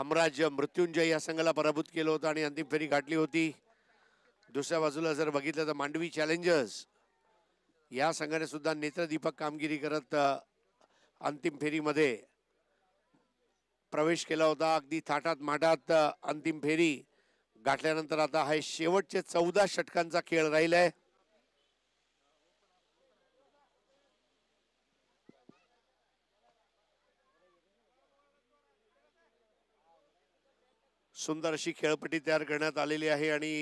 हमराज्य मृत्युंजय या संघाला पराभूत केलं होतं आणि अंतिम फेरी गाठली होती दुसऱ्या बाजूला जर बघितलं तर मांडवी चॅलेंजर्स या संघाने सुद्धा नेत्रदीपक कामगिरी करत अंतिम फेरीमध्ये प्रवेश केला होता अगदी थाटात माटात अंतिम फेरी गाठल्यानंतर आता हे शेवटचे चौदा षटकांचा खेळ राहिला आहे सुंदर अशी खेळपट्टी तयार करण्यात आलेली आहे आणि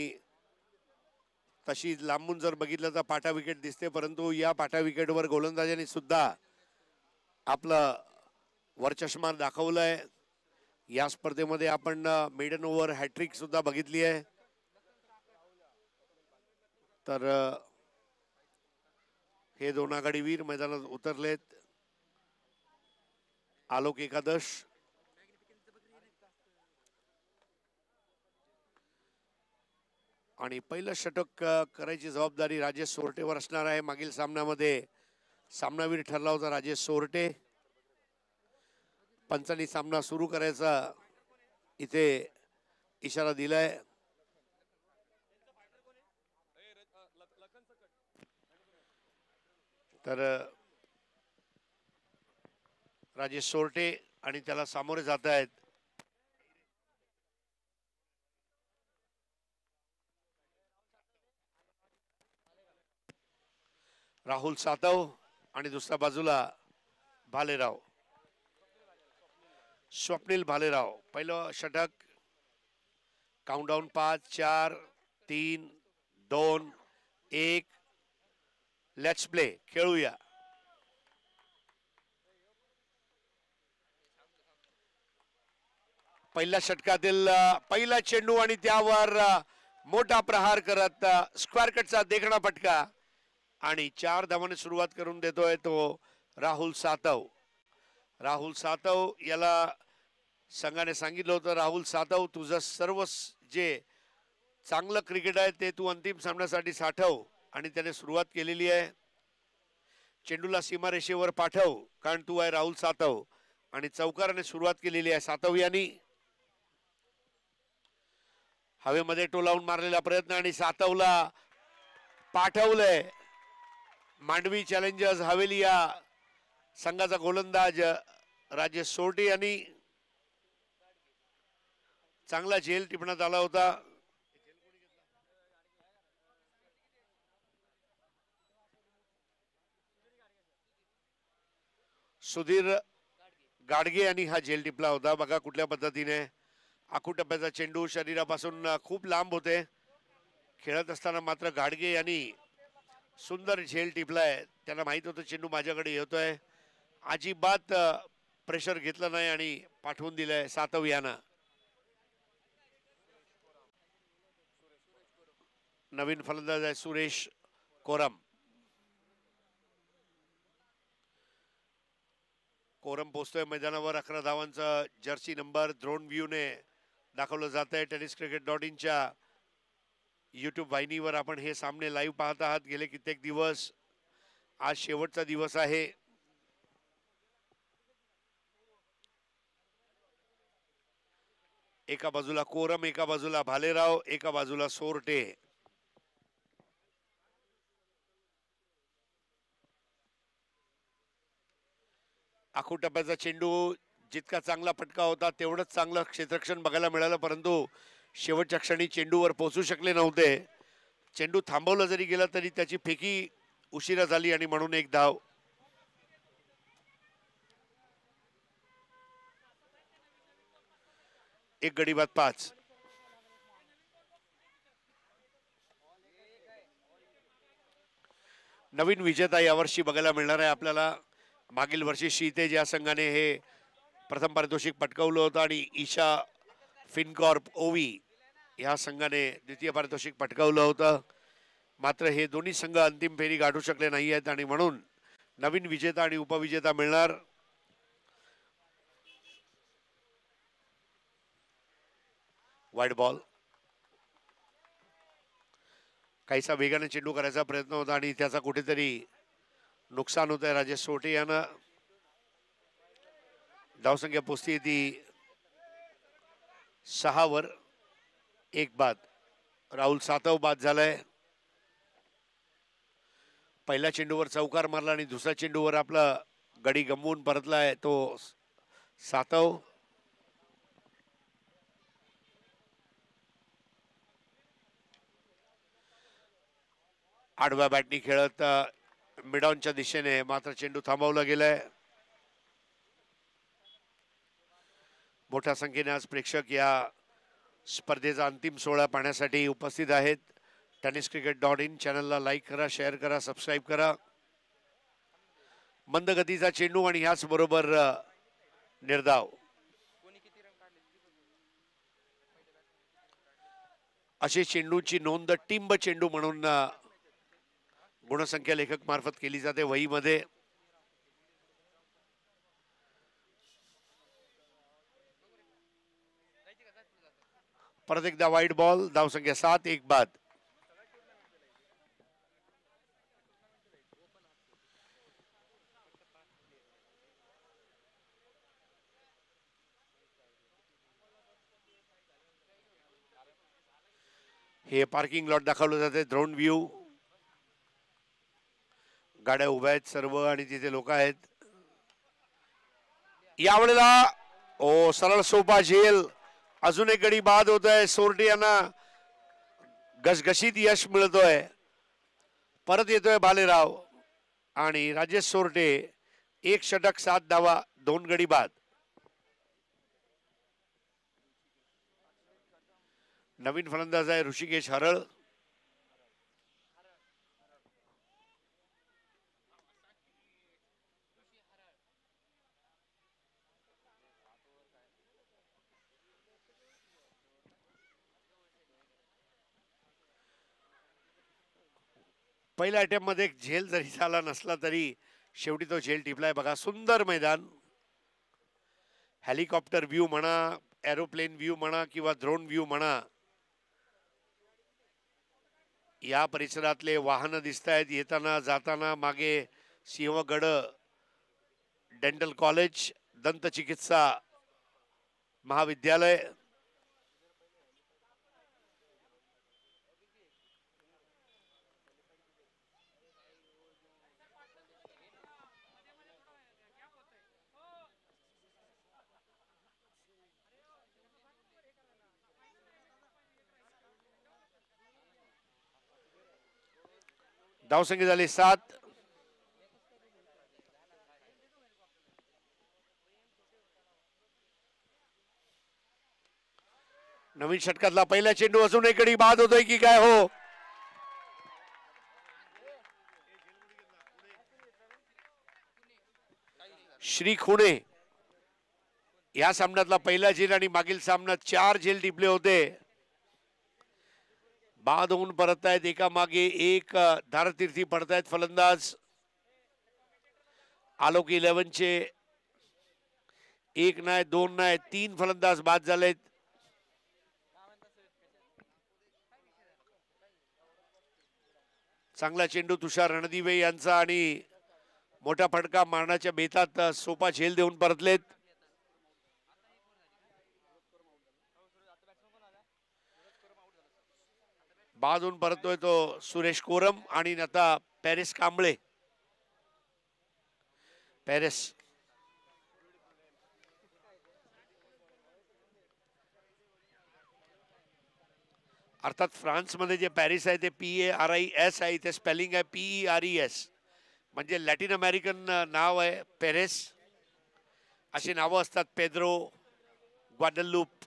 तशी लांबून जर बघितलं तर पाटा विकेट दिसते परंतु या पाटा विकेटवर गोलंदाजांनी सुद्धा आपलं वरचष्मा दाखवलं आहे या स्पर्धेमध्ये आपण मिडन ओव्हर हॅट्रिक सुद्धा बघितली आहे तर हे दोन वीर मैदानात उतरलेत आलोक एकादश आणि पहिलं षटक करायची जबाबदारी राजेश सोरटेवर असणार आहे मागील सामन्यामध्ये सामनावीर ठरला होता राजेश सोरटे पंचानी सामना सुरू करायचा इथे इशारा दिलाय तर राजेश सोरटे आणि त्याला सामोरे जात आहेत राहुल सातव आणि दुसऱ्या बाजूला भालेराव स्वप्नील भालेराव पहिलं षटक काउंटडाऊन पाच चार तीन दोन एक लेट्स प्ले खेळूया पहिल्या षटकातील पहिला चेंडू आणि त्यावर मोठा प्रहार करत स्क्वेअर कटचा देखणा पटका आणि चार धावाने सुरुवात करून देतोय तो राहुल सातव राहुल सातव याला संघाने सांगितलं होतं राहुल सातव तुझं सर्व जे चांगलं क्रिकेट आहे ते तू अंतिम सामन्यासाठी साठव आणि त्याने सुरुवात केलेली आहे चेंडूला सीमारेषेवर पाठव कारण तू आहे राहुल सातव आणि चौकाराने सुरुवात केलेली आहे सातव यांनी हवेमध्ये टोलावून मारलेला प्रयत्न आणि सातवला पाठवलंय मांडवी चॅलेंजर्स हवेली या संघाचा गोलंदाज राजेश सोटे यांनी चांगला झेल टिपण्यात आला होता सुधीर गाडगे यांनी हा झेल टिपला होता बघा कुठल्या पद्धतीने आखू टप्प्याचा चेंडू शरीरापासून खूप लांब होते खेळत असताना मात्र गाडगे यांनी सुंदर झेल टिपलाय त्यांना माहित होतं चेंडू माझ्याकडे येतोय अजिबात प्रेशर घेतलं नाही आणि पाठवून दिलंय सातव नवीन फलंदाज आहे सुरेश कोरम कोरम पोचतोय मैदानावर अकरा धावांचा जर्सी नंबर द्रोण ने दाखवलं जात आहे टेनिस क्रिकेट डॉट इनच्या यूट्यूब वाहिनीवर आपण हे सामने लाईव्ह पाहत आहात गेले कित्येक दिवस आज शेवटचा दिवस आहे एका बाजूला कोरम एका बाजूला भालेराव एका बाजूला सोरटे आखू टप्प्याचा चेंडू जितका चांगला फटका होता तेवढंच चांगलं क्षेत्रक्षण बघायला मिळालं परंतु शेवटच्या क्षणी चेंडूवर पोहोचू शकले नव्हते चेंडू थांबवला जरी गेला तरी त्याची फेकी उशिरा झाली आणि म्हणून एक धाव एक गडी पाच नवीन विजेता यावर्षी बघायला मिळणार आहे आपल्याला मागील वर्षी शीते ज्या संघाने हे प्रथम पारितोषिक पटकवलं होतं आणि ईशा फिनकॉर्प ओवी या संघाने द्वितीय पारितोषिक पटकावलं होतं मात्र हे दोन्ही संघ अंतिम फेरी गाठू शकले नाही आहेत आणि म्हणून नवीन विजेता आणि उपविजेता मिळणार वाईट बॉल काहीसा वेगाने चेंडू करायचा प्रयत्न होता आणि त्याचा कुठेतरी नुकसान होत आहे राजेश सोटे यानं धावसंख्या पोचती ती सहावर एक बाद राहुल सातव बाद झालाय पहिल्या चेंडूवर चौकार मारला आणि दुसऱ्या चेंडूवर आपला गडी गमवून परतलाय तो सातव आडव्या बॅटनी खेळत मिडॉनच्या दिशेने मात्र चेंडू थांबवला गेलाय मोठ्या संख्येने आज प्रेक्षक या स्पर्धेचा अंतिम सोहळा पाहण्यासाठी उपस्थित आहेत टेनिस क्रिकेट डॉट इन चॅनलला लाईक करा शेअर करा सबस्क्राईब करा मंदगतीचा चेंडू आणि बरोबर निर्धाव असे चेंडूची नोंद टिंब चेंडू म्हणून गुणसंख्या लेखक मार्फत केली जाते वहीमध्ये परत एकदा वाईट बॉल धावसंख्या सात एक बाद हे पार्किंग लॉट दाखवलं जाते द्रोण व्ह्यू गाड्या उभ्या आहेत सर्व आणि तिथे लोक आहेत यावेळेला ओ सरळ सोपा झेल अजून एक गडी बाद होत आहे सोरटे यांना घसघशीत यश मिळतोय परत येतोय भालेराव आणि राजेश सोरटे एक षटक सात धावा दोन गडी बाद नवीन फलंदाज आहे ऋषिकेश हरळ पहिल्या एक झेल जरी झाला नसला तरी शेवटी तो झेल टिपलाय बघा सुंदर मैदान हेलिकॉप्टर व्ह्यू म्हणा एरोप्लेन व्ह्यू म्हणा किंवा ड्रोन व्ह्यू म्हणा या परिसरातले वाहन दिसत आहेत येताना जाताना मागे सिंहगड डेंटल कॉलेज दंतचिकित्सा महाविद्यालय धावसंख्या झाली सात नवीन षटकातला पहिला चेंडू अजून एक बाद होतोय की काय हो श्री खुणे या सामन्यातला पहिला झेल आणि मागील सामन्यात चार झेल टिपले होते बाद होऊन परत आहेत एका मागे एक धारतीर्थी पडतायत फलंदाज आलोक चे, एक नाय, दोन नाही तीन फलंदाज बाद झालेत चांगला चेंडू तुषार रणदिवे यांचा आणि मोठा फटका मारण्याच्या बेतात सोपा झेल देऊन परतलेत बाद परततोय तो सुरेश कोरम आणि आता पॅरिस कांबळे पॅरिस अर्थात मध्ये जे पॅरिस आहे ते P A R I S आहे ते स्पेलिंग आहे P E R E S म्हणजे लॅटिन अमेरिकन नाव आहे पेरिस अशी नावं असतात पेद्रो ग्वाडलूप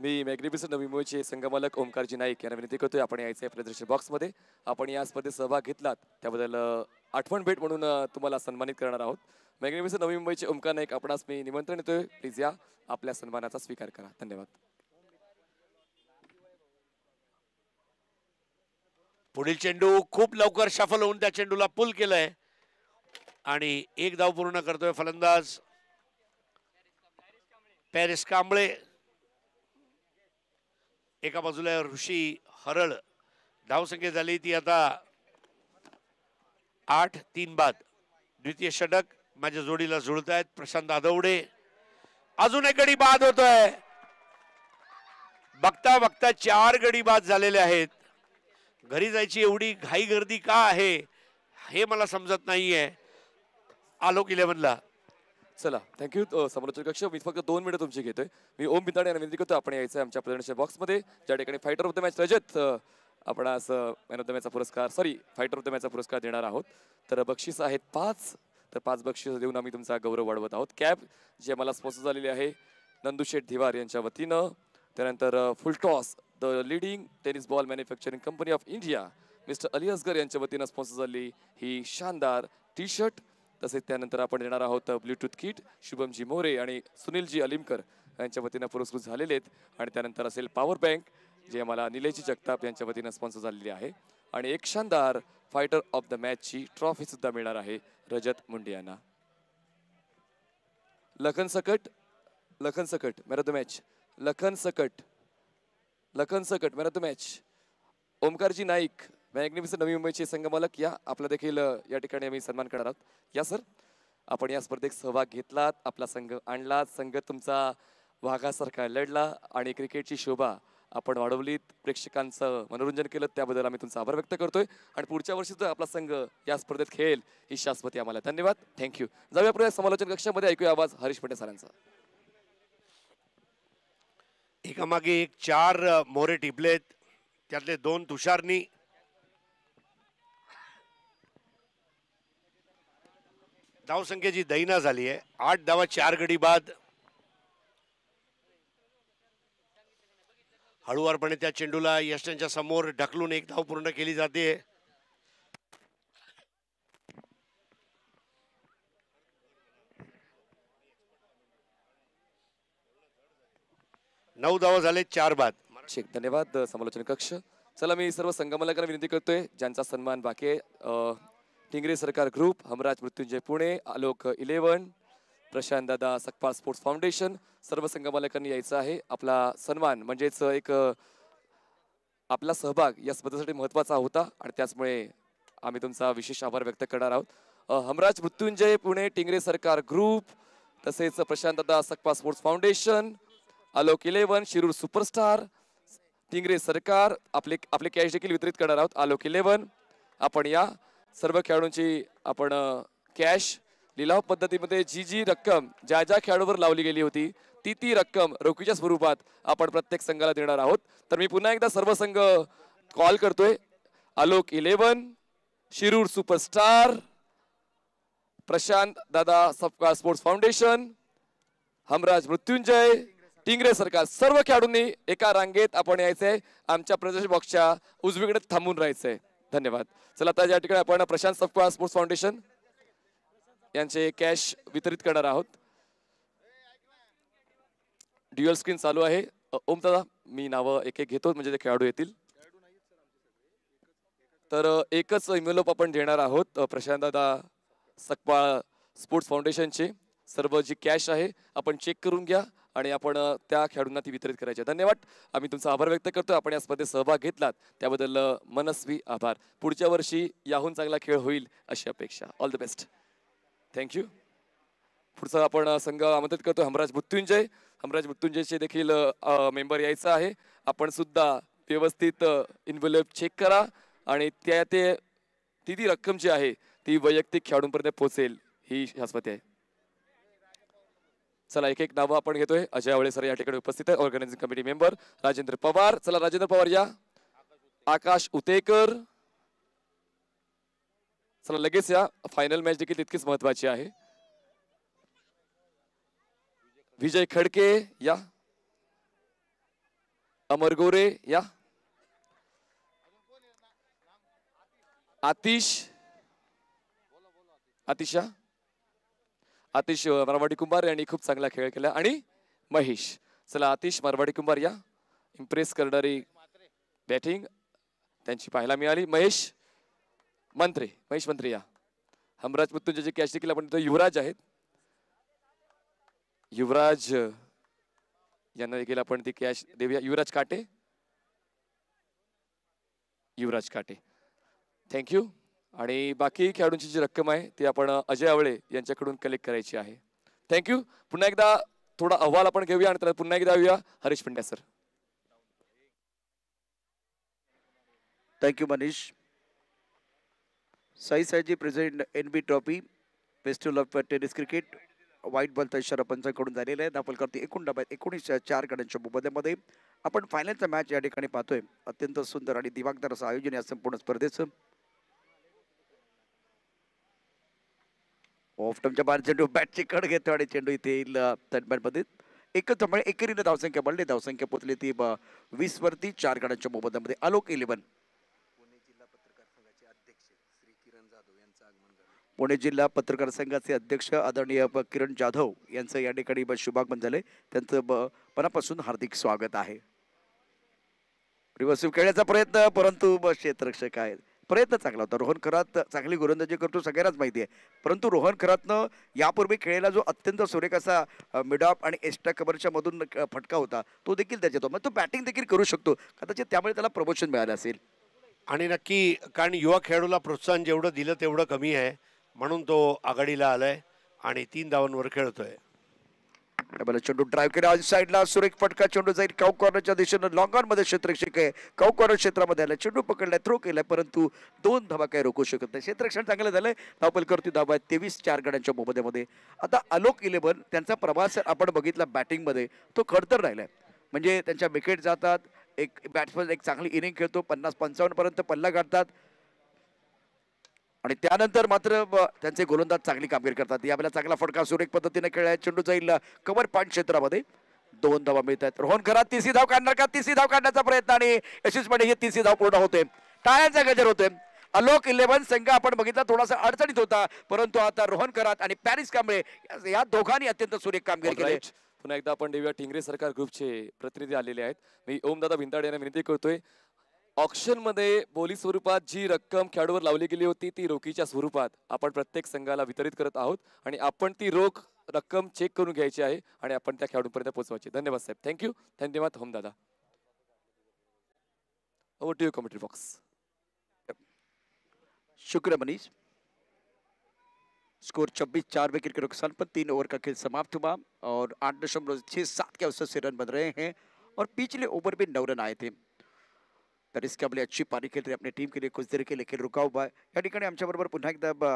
मी मॅग्निफिसंट नवी मुंबईचे संगमालक ओमकारजी नाईक यांना विनंती करतोय आपण यायचं आहे आपल्या दर्शन बॉक्समध्ये आपण या स्पर्धेत सहभाग घेतलात त्याबद्दल आठवण भेट म्हणून तुम्हाला सन्मानित करणार आहोत मॅग्निफिसंट नवी मुंबईचे ओमकार नाईक आपणास मी निमंत्रण येतोय प्लीज या आपल्या सन्मानाचा स्वीकार करा धन्यवाद पुढील चेंडू खूप लवकर शफल होऊन त्या चेंडूला पुल केलंय आणि एक धाव पूर्ण करतोय फलंदाज पॅरिस कांबळे एका बाजूला ऋषी हरळ धावसंख्या झाली ती आता आठ तीन बाद द्वितीय षटक माझ्या जोडीला जुळत आहेत प्रशांत आदवडे अजून एक गडी बाद होतोय बघता बघता चार गडी बाद झालेले आहेत घरी जायची एवढी घाई गर्दी का आहे हे मला समजत नाहीये आलोक इलेव्हनला चला थँक्यू समालोचक कक्ष मी फक्त दोन मिनिटं तुमची घेतोय मी ओम बिंदाडे आणि विनंती करतो आपण यायचं आमच्या प्रेझेंटेशन बॉक्समध्ये ज्या ठिकाणी fighter of the match Rajat आपण असं मॅन ऑफ द मॅचचा पुरस्कार सॉरी फायटर ऑफ द मॅचचा पुरस्कार देणार आहोत तर बक्षीस आहेत पाच तर पाच बक्षीस देऊन आम्ही तुमचा गौरव वाढवत आहोत कॅब जे मला स्पॉन्सर झालेली आहे नंदू शेठ धिवार यांच्या वतीनं त्यानंतर full toss the leading tennis ball manufacturing company of India mister Ali Asgar यांच्या वतीनं स्पॉन्सर झाली ही शानदार टी शर्ट तसेच त्यानंतर आपण देणार आहोत ब्लूटूथ किट शुभमजी मोरे आणि सुनीलजी अलिमकर यांच्या वतीनं पुरस्कृत झालेले आहेत आणि त्यानंतर असेल पॉवर बँक जे आम्हाला निलेजी जगताप यांच्या वतीनं स्पॉन्सर झालेली आहे आणि एक शानदार फायटर ऑफ द मॅचची ट्रॉफीसुद्धा मिळणार आहे रजत मुंडे यांना Lakhan Sakat Lakhan Sakat man the match Lakhan Sakat Lakhan Sakat man the match Omkarji Naik magnificent Navi मुंबईचे संघमालक या आपला देखील या ठिकाणी आम्ही सन्मान करणार आहोत या सर आपण या स्पर्धेत सहभाग घेतलात आपला संघ आणला संघ तुमचा वाघासारखा लढला आणि क्रिकेटची शोभा आपण वाढवलीत प्रेक्षकांचं मनोरंजन केलं त्याबद्दल आम्ही तुमचा आभार व्यक्त करतोय आणि पुढच्या वर्षी जर आपला संघ या स्पर्धेत खेळेल ही शाश्वती आम्हाला धन्यवाद थँक्यू जाऊया पुढे समालोचन कक्षामध्ये ऐकूया आवाज हरीश पंडे सरांचा एकामागे एक चार मोरे टिपलेत त्यातले दोन तुषारनी जी दैना झाली आहे आठ धावा चार गडी बाद हळूवारपणे त्या चेंडूला यष्ट्यांच्या समोर ढकलून एक धाव पूर्ण केली जाते नऊ धावा झाले चार बाद शेख धन्यवाद समालोचन कक्ष चला मी सर्व संगमला विनंती करतोय ज्यांचा सन्मान बाकी Tingre Sarkar group Hamraj Mrityunjay Pune Alok eleven Prashant Dada Sakpal sports foundation सर्व मालकांनी यायचं आहे आपला सन्मान म्हणजेच एक आपला सहभाग या स्पर्धेसाठी महत्त्वाचा होता आणि त्याचमुळे आम्ही तुमचा विशेष आभार व्यक्त करणार आहोत हमराज मृत्युंजय पुणे टिंगरे सरकार ग्रुप तसेच Prashant Dada Sakpa sports foundation Alok eleven Shirur superstar Tingre Sarkar आपले आपले कॅश देखील वितरित करणार आहोत आलोक इलेवन आपण या सर्व खेळाडूंची आपण कॅश लिलाव पद्धतीमध्ये जी जी रक्कम ज्या ज्या खेळाडूवर लावली गेली होती ती ती रक्कम रोखीच्या स्वरूपात आपण प्रत्येक संघाला देणार आहोत तर मी पुन्हा एकदा सर्व संघ कॉल करतोय आलोक इलेवन शिरूर सुपरस्टार प्रशांत दादा सबका स्पोर्ट्स फाउंडेशन हमराज मृत्युंजय टिंगरे सरकार सर्व खेळाडूंनी एका रांगेत आपण यायचंय आमच्या प्रदर्शन बॉक्सच्या उजवीकडे थांबून राहायचंय धन्यवाद चला आता या ठिकाणी आपण प्रशांत सपकाळ स्पोर्ट्स फाउंडेशन यांचे कॅश वितरित करणार आहोत ड्युअल स्क्रीन चालू आहे ओम दादा मी नाव एक एक घेतो म्हणजे ते खेळाडू येतील तर एकच इमेलोप आपण देणार आहोत प्रशांत दादा सकपाळ स्पोर्ट्स फाउंडेशनचे सर्व जी कॅश आहे आपण चेक करून घ्या आणि आपण त्या खेळाडूंना ती वितरित करायची धन्यवाद आम्ही तुमचा आभार व्यक्त करतो आपण या स्पर्धेत सहभाग घेतलात त्याबद्दल मनस्वी आभार पुढच्या वर्षी याहून चांगला खेळ होईल अशी अपेक्षा ऑल द बेस्ट थँक्यू पुढचा आपण संघ आमंत्रित करतो हमराज मृत्युंजय हमराज मृत्युंजयचे देखील मेंबर यायचं आहे आपण सुद्धा व्यवस्थित इन्व्हॉल्व चेक करा आणि त्या ते ती ती रक्कम जी आहे ती वैयक्तिक खेळाडूंपर्यंत पोहोचेल ही शास्वती आहे चला एक एक नावं आपण घेतोय अजय आवळे सर या ठिकाणी उपस्थित आहे organising committee member Rajendra Pawar चला राजेंद्र पवार या आकाश उतेकर चला लगेच या फायनल मॅच देखील तितकीच महत्वाची आहे विजय खडके या अमर गोरे या आतिश आतिशा आतिश मारवाडी कुंभार यांनी खूप चांगला खेळ केला आणि महेश चला आतिश मारवाडी कुंभार या इम्प्रेस करणारी बॅटिंग त्यांची पाहायला मिळाली महेश मंत्री महेश मंत्री या हमराज जे कॅश देखील आपण युवराज आहेत युवराज यांना देखील आपण ती कॅश देऊया युवराज काटे युवराज काटे थँक्यू आणि बाकी खेळाडूंची जी रक्कम आहे ती आपण अजय आवळे यांच्याकडून कलेक्ट करायची आहे थँक्यू पुन्हा एकदा थोडा अहवाल आपण घेऊया आणि त्याला पुन्हा एकदा येऊया Harish Pandya sir thank you Manish Sai Saiji present N B trophy festival of tennis cricket white बॉलचा इशारा पंचांकडून झालेला आहे दाखल करते एकूण डब्यात एकोणीस चार गड्यांच्या मोबदल्यामध्ये आपण फायनलचा मॅच या ठिकाणी पाहतोय अत्यंत सुंदर आणि दिमागदार असं आयोजन या संपूर्ण स्पर्धेचं ऑफ बाहेर चेंडू बॅटची कड घेतो आणि चेंडू इथे येईल बॅटमध्ये एकच त्यामुळे एकेरीनं धावसंख्या बनली धावसंख्या पोचली ती वीसवरती चार गडांच्या मोबदल्यामध्ये आलोक इलेव्हन पुणे जिल्हा पत्रकार संघाचे अध्यक्ष आदरणीय किरण जाधव यांचं या ठिकाणी शुभागमन झाले त्यांचं मनापासून हार्दिक स्वागत आहे रिवर्सिव्ह खेळण्याचा प्रयत्न परंतु क्षेत्ररक्षक आहेत प्रयत्न चांगला होता रोहन खरात चांगली गोलंदाजी करतो सगळ्यांनाच माहिती आहे परंतु रोहन खरातनं यापूर्वी खेळलेला जो अत्यंत सुरेख असा मिडॉप आणि एक्स्ट्रा कबरच्या मधून फटका होता तो देखील त्याच्यात मग तो बॅटिंग देखील करू शकतो कदाचित त्यामुळे त्याला प्रमोशन मिळालं असेल आणि नक्की कारण युवा खेळाडूला प्रोत्साहन जेवढं दिलं तेवढं कमी आहे म्हणून तो आघाडीला आलाय आणि तीन धावांवर खेळतोय डबल चेंडू ड्राईव्ह केला आज साईडला सुरेख फटका चेंडू जाईल काऊ कॉर्नरच्या दिशेनं लॉंग मध्ये क्षेत्रक्षक आहे काऊ कॉर्नर क्षेत्रामध्ये आला चेंडू पकडलाय थ्रो केलाय परंतु दोन धावा काय रोखू शकत नाही क्षेत्रक्षण चांगलं झालंय धावपलकरती धावा आहे तेवीस चार गड्यांच्या मोबदल्यामध्ये आता आलोक इलेव्हन त्यांचा प्रवास आपण बघितला बॅटिंगमध्ये तो खडतर राहिलाय म्हणजे त्यांच्या विकेट जातात एक बॅट्समन एक चांगली इनिंग खेळतो पन्नास पंचावन्नपर्यंत पल्ला काढतात आणि त्यानंतर मात्र त्यांचे गोलंदाज चांगली कामगिरी करतात या आपल्याला चांगला फटका सुरेख पद्धतीने खेळला चेंडू जाईल कवर पाच क्षेत्रामध्ये दोन धावा मिळतात आहेत रोहन खरा तिसरी धाव काढणार का तिसरी धाव काढण्याचा प्रयत्न आणि यशस्वीपणे ही तिसरी धाव पूर्ण होते टाळ्यांचा गजर होते अलोक इलेव्हन संघ आपण बघितला थोडासा अडचणीत होता परंतु आता रोहन करात आणि पॅरिस कांबळे या दोघांनी अत्यंत सुरेख कामगिरी केली पुन्हा एकदा आपण देऊया ठिंगरे सरकार ग्रुपचे प्रतिनिधी आलेले आहेत मी ओमदादा भिंताडे यांना विनंती करतोय मध्ये बोली स्वरूपात जी रक्कम खेळाडूवर लावली गेली होती ती रोखीच्या स्वरूपात आपण प्रत्येक संघाला वितरित करत आहोत आणि आपण ती रोख रक्कम चेक करून घ्यायची आहे आणि आपण त्या खेळाडूपर्यंत पोहोचवायची धन्यवाद साहेब थँक्यू धन्यवाद होम दादा ओवर टू यू बॉक्स शुक्र मनीष स्कोर छब्बीस चार विकेट के नुकसान पर तीन ओवर का खेल समाप्त हुआ और आठ दशमलव छह सात के अवसर से रन बन रहे हैं और पिछले ओवर में नौ रन आए थे तर आपली अच्छी पारी खेल आपल्या टीम केली लिए कुछ देर के खेळ रुका हुआ या ठिकाणी आमच्याबरोबर पुन्हा एकदा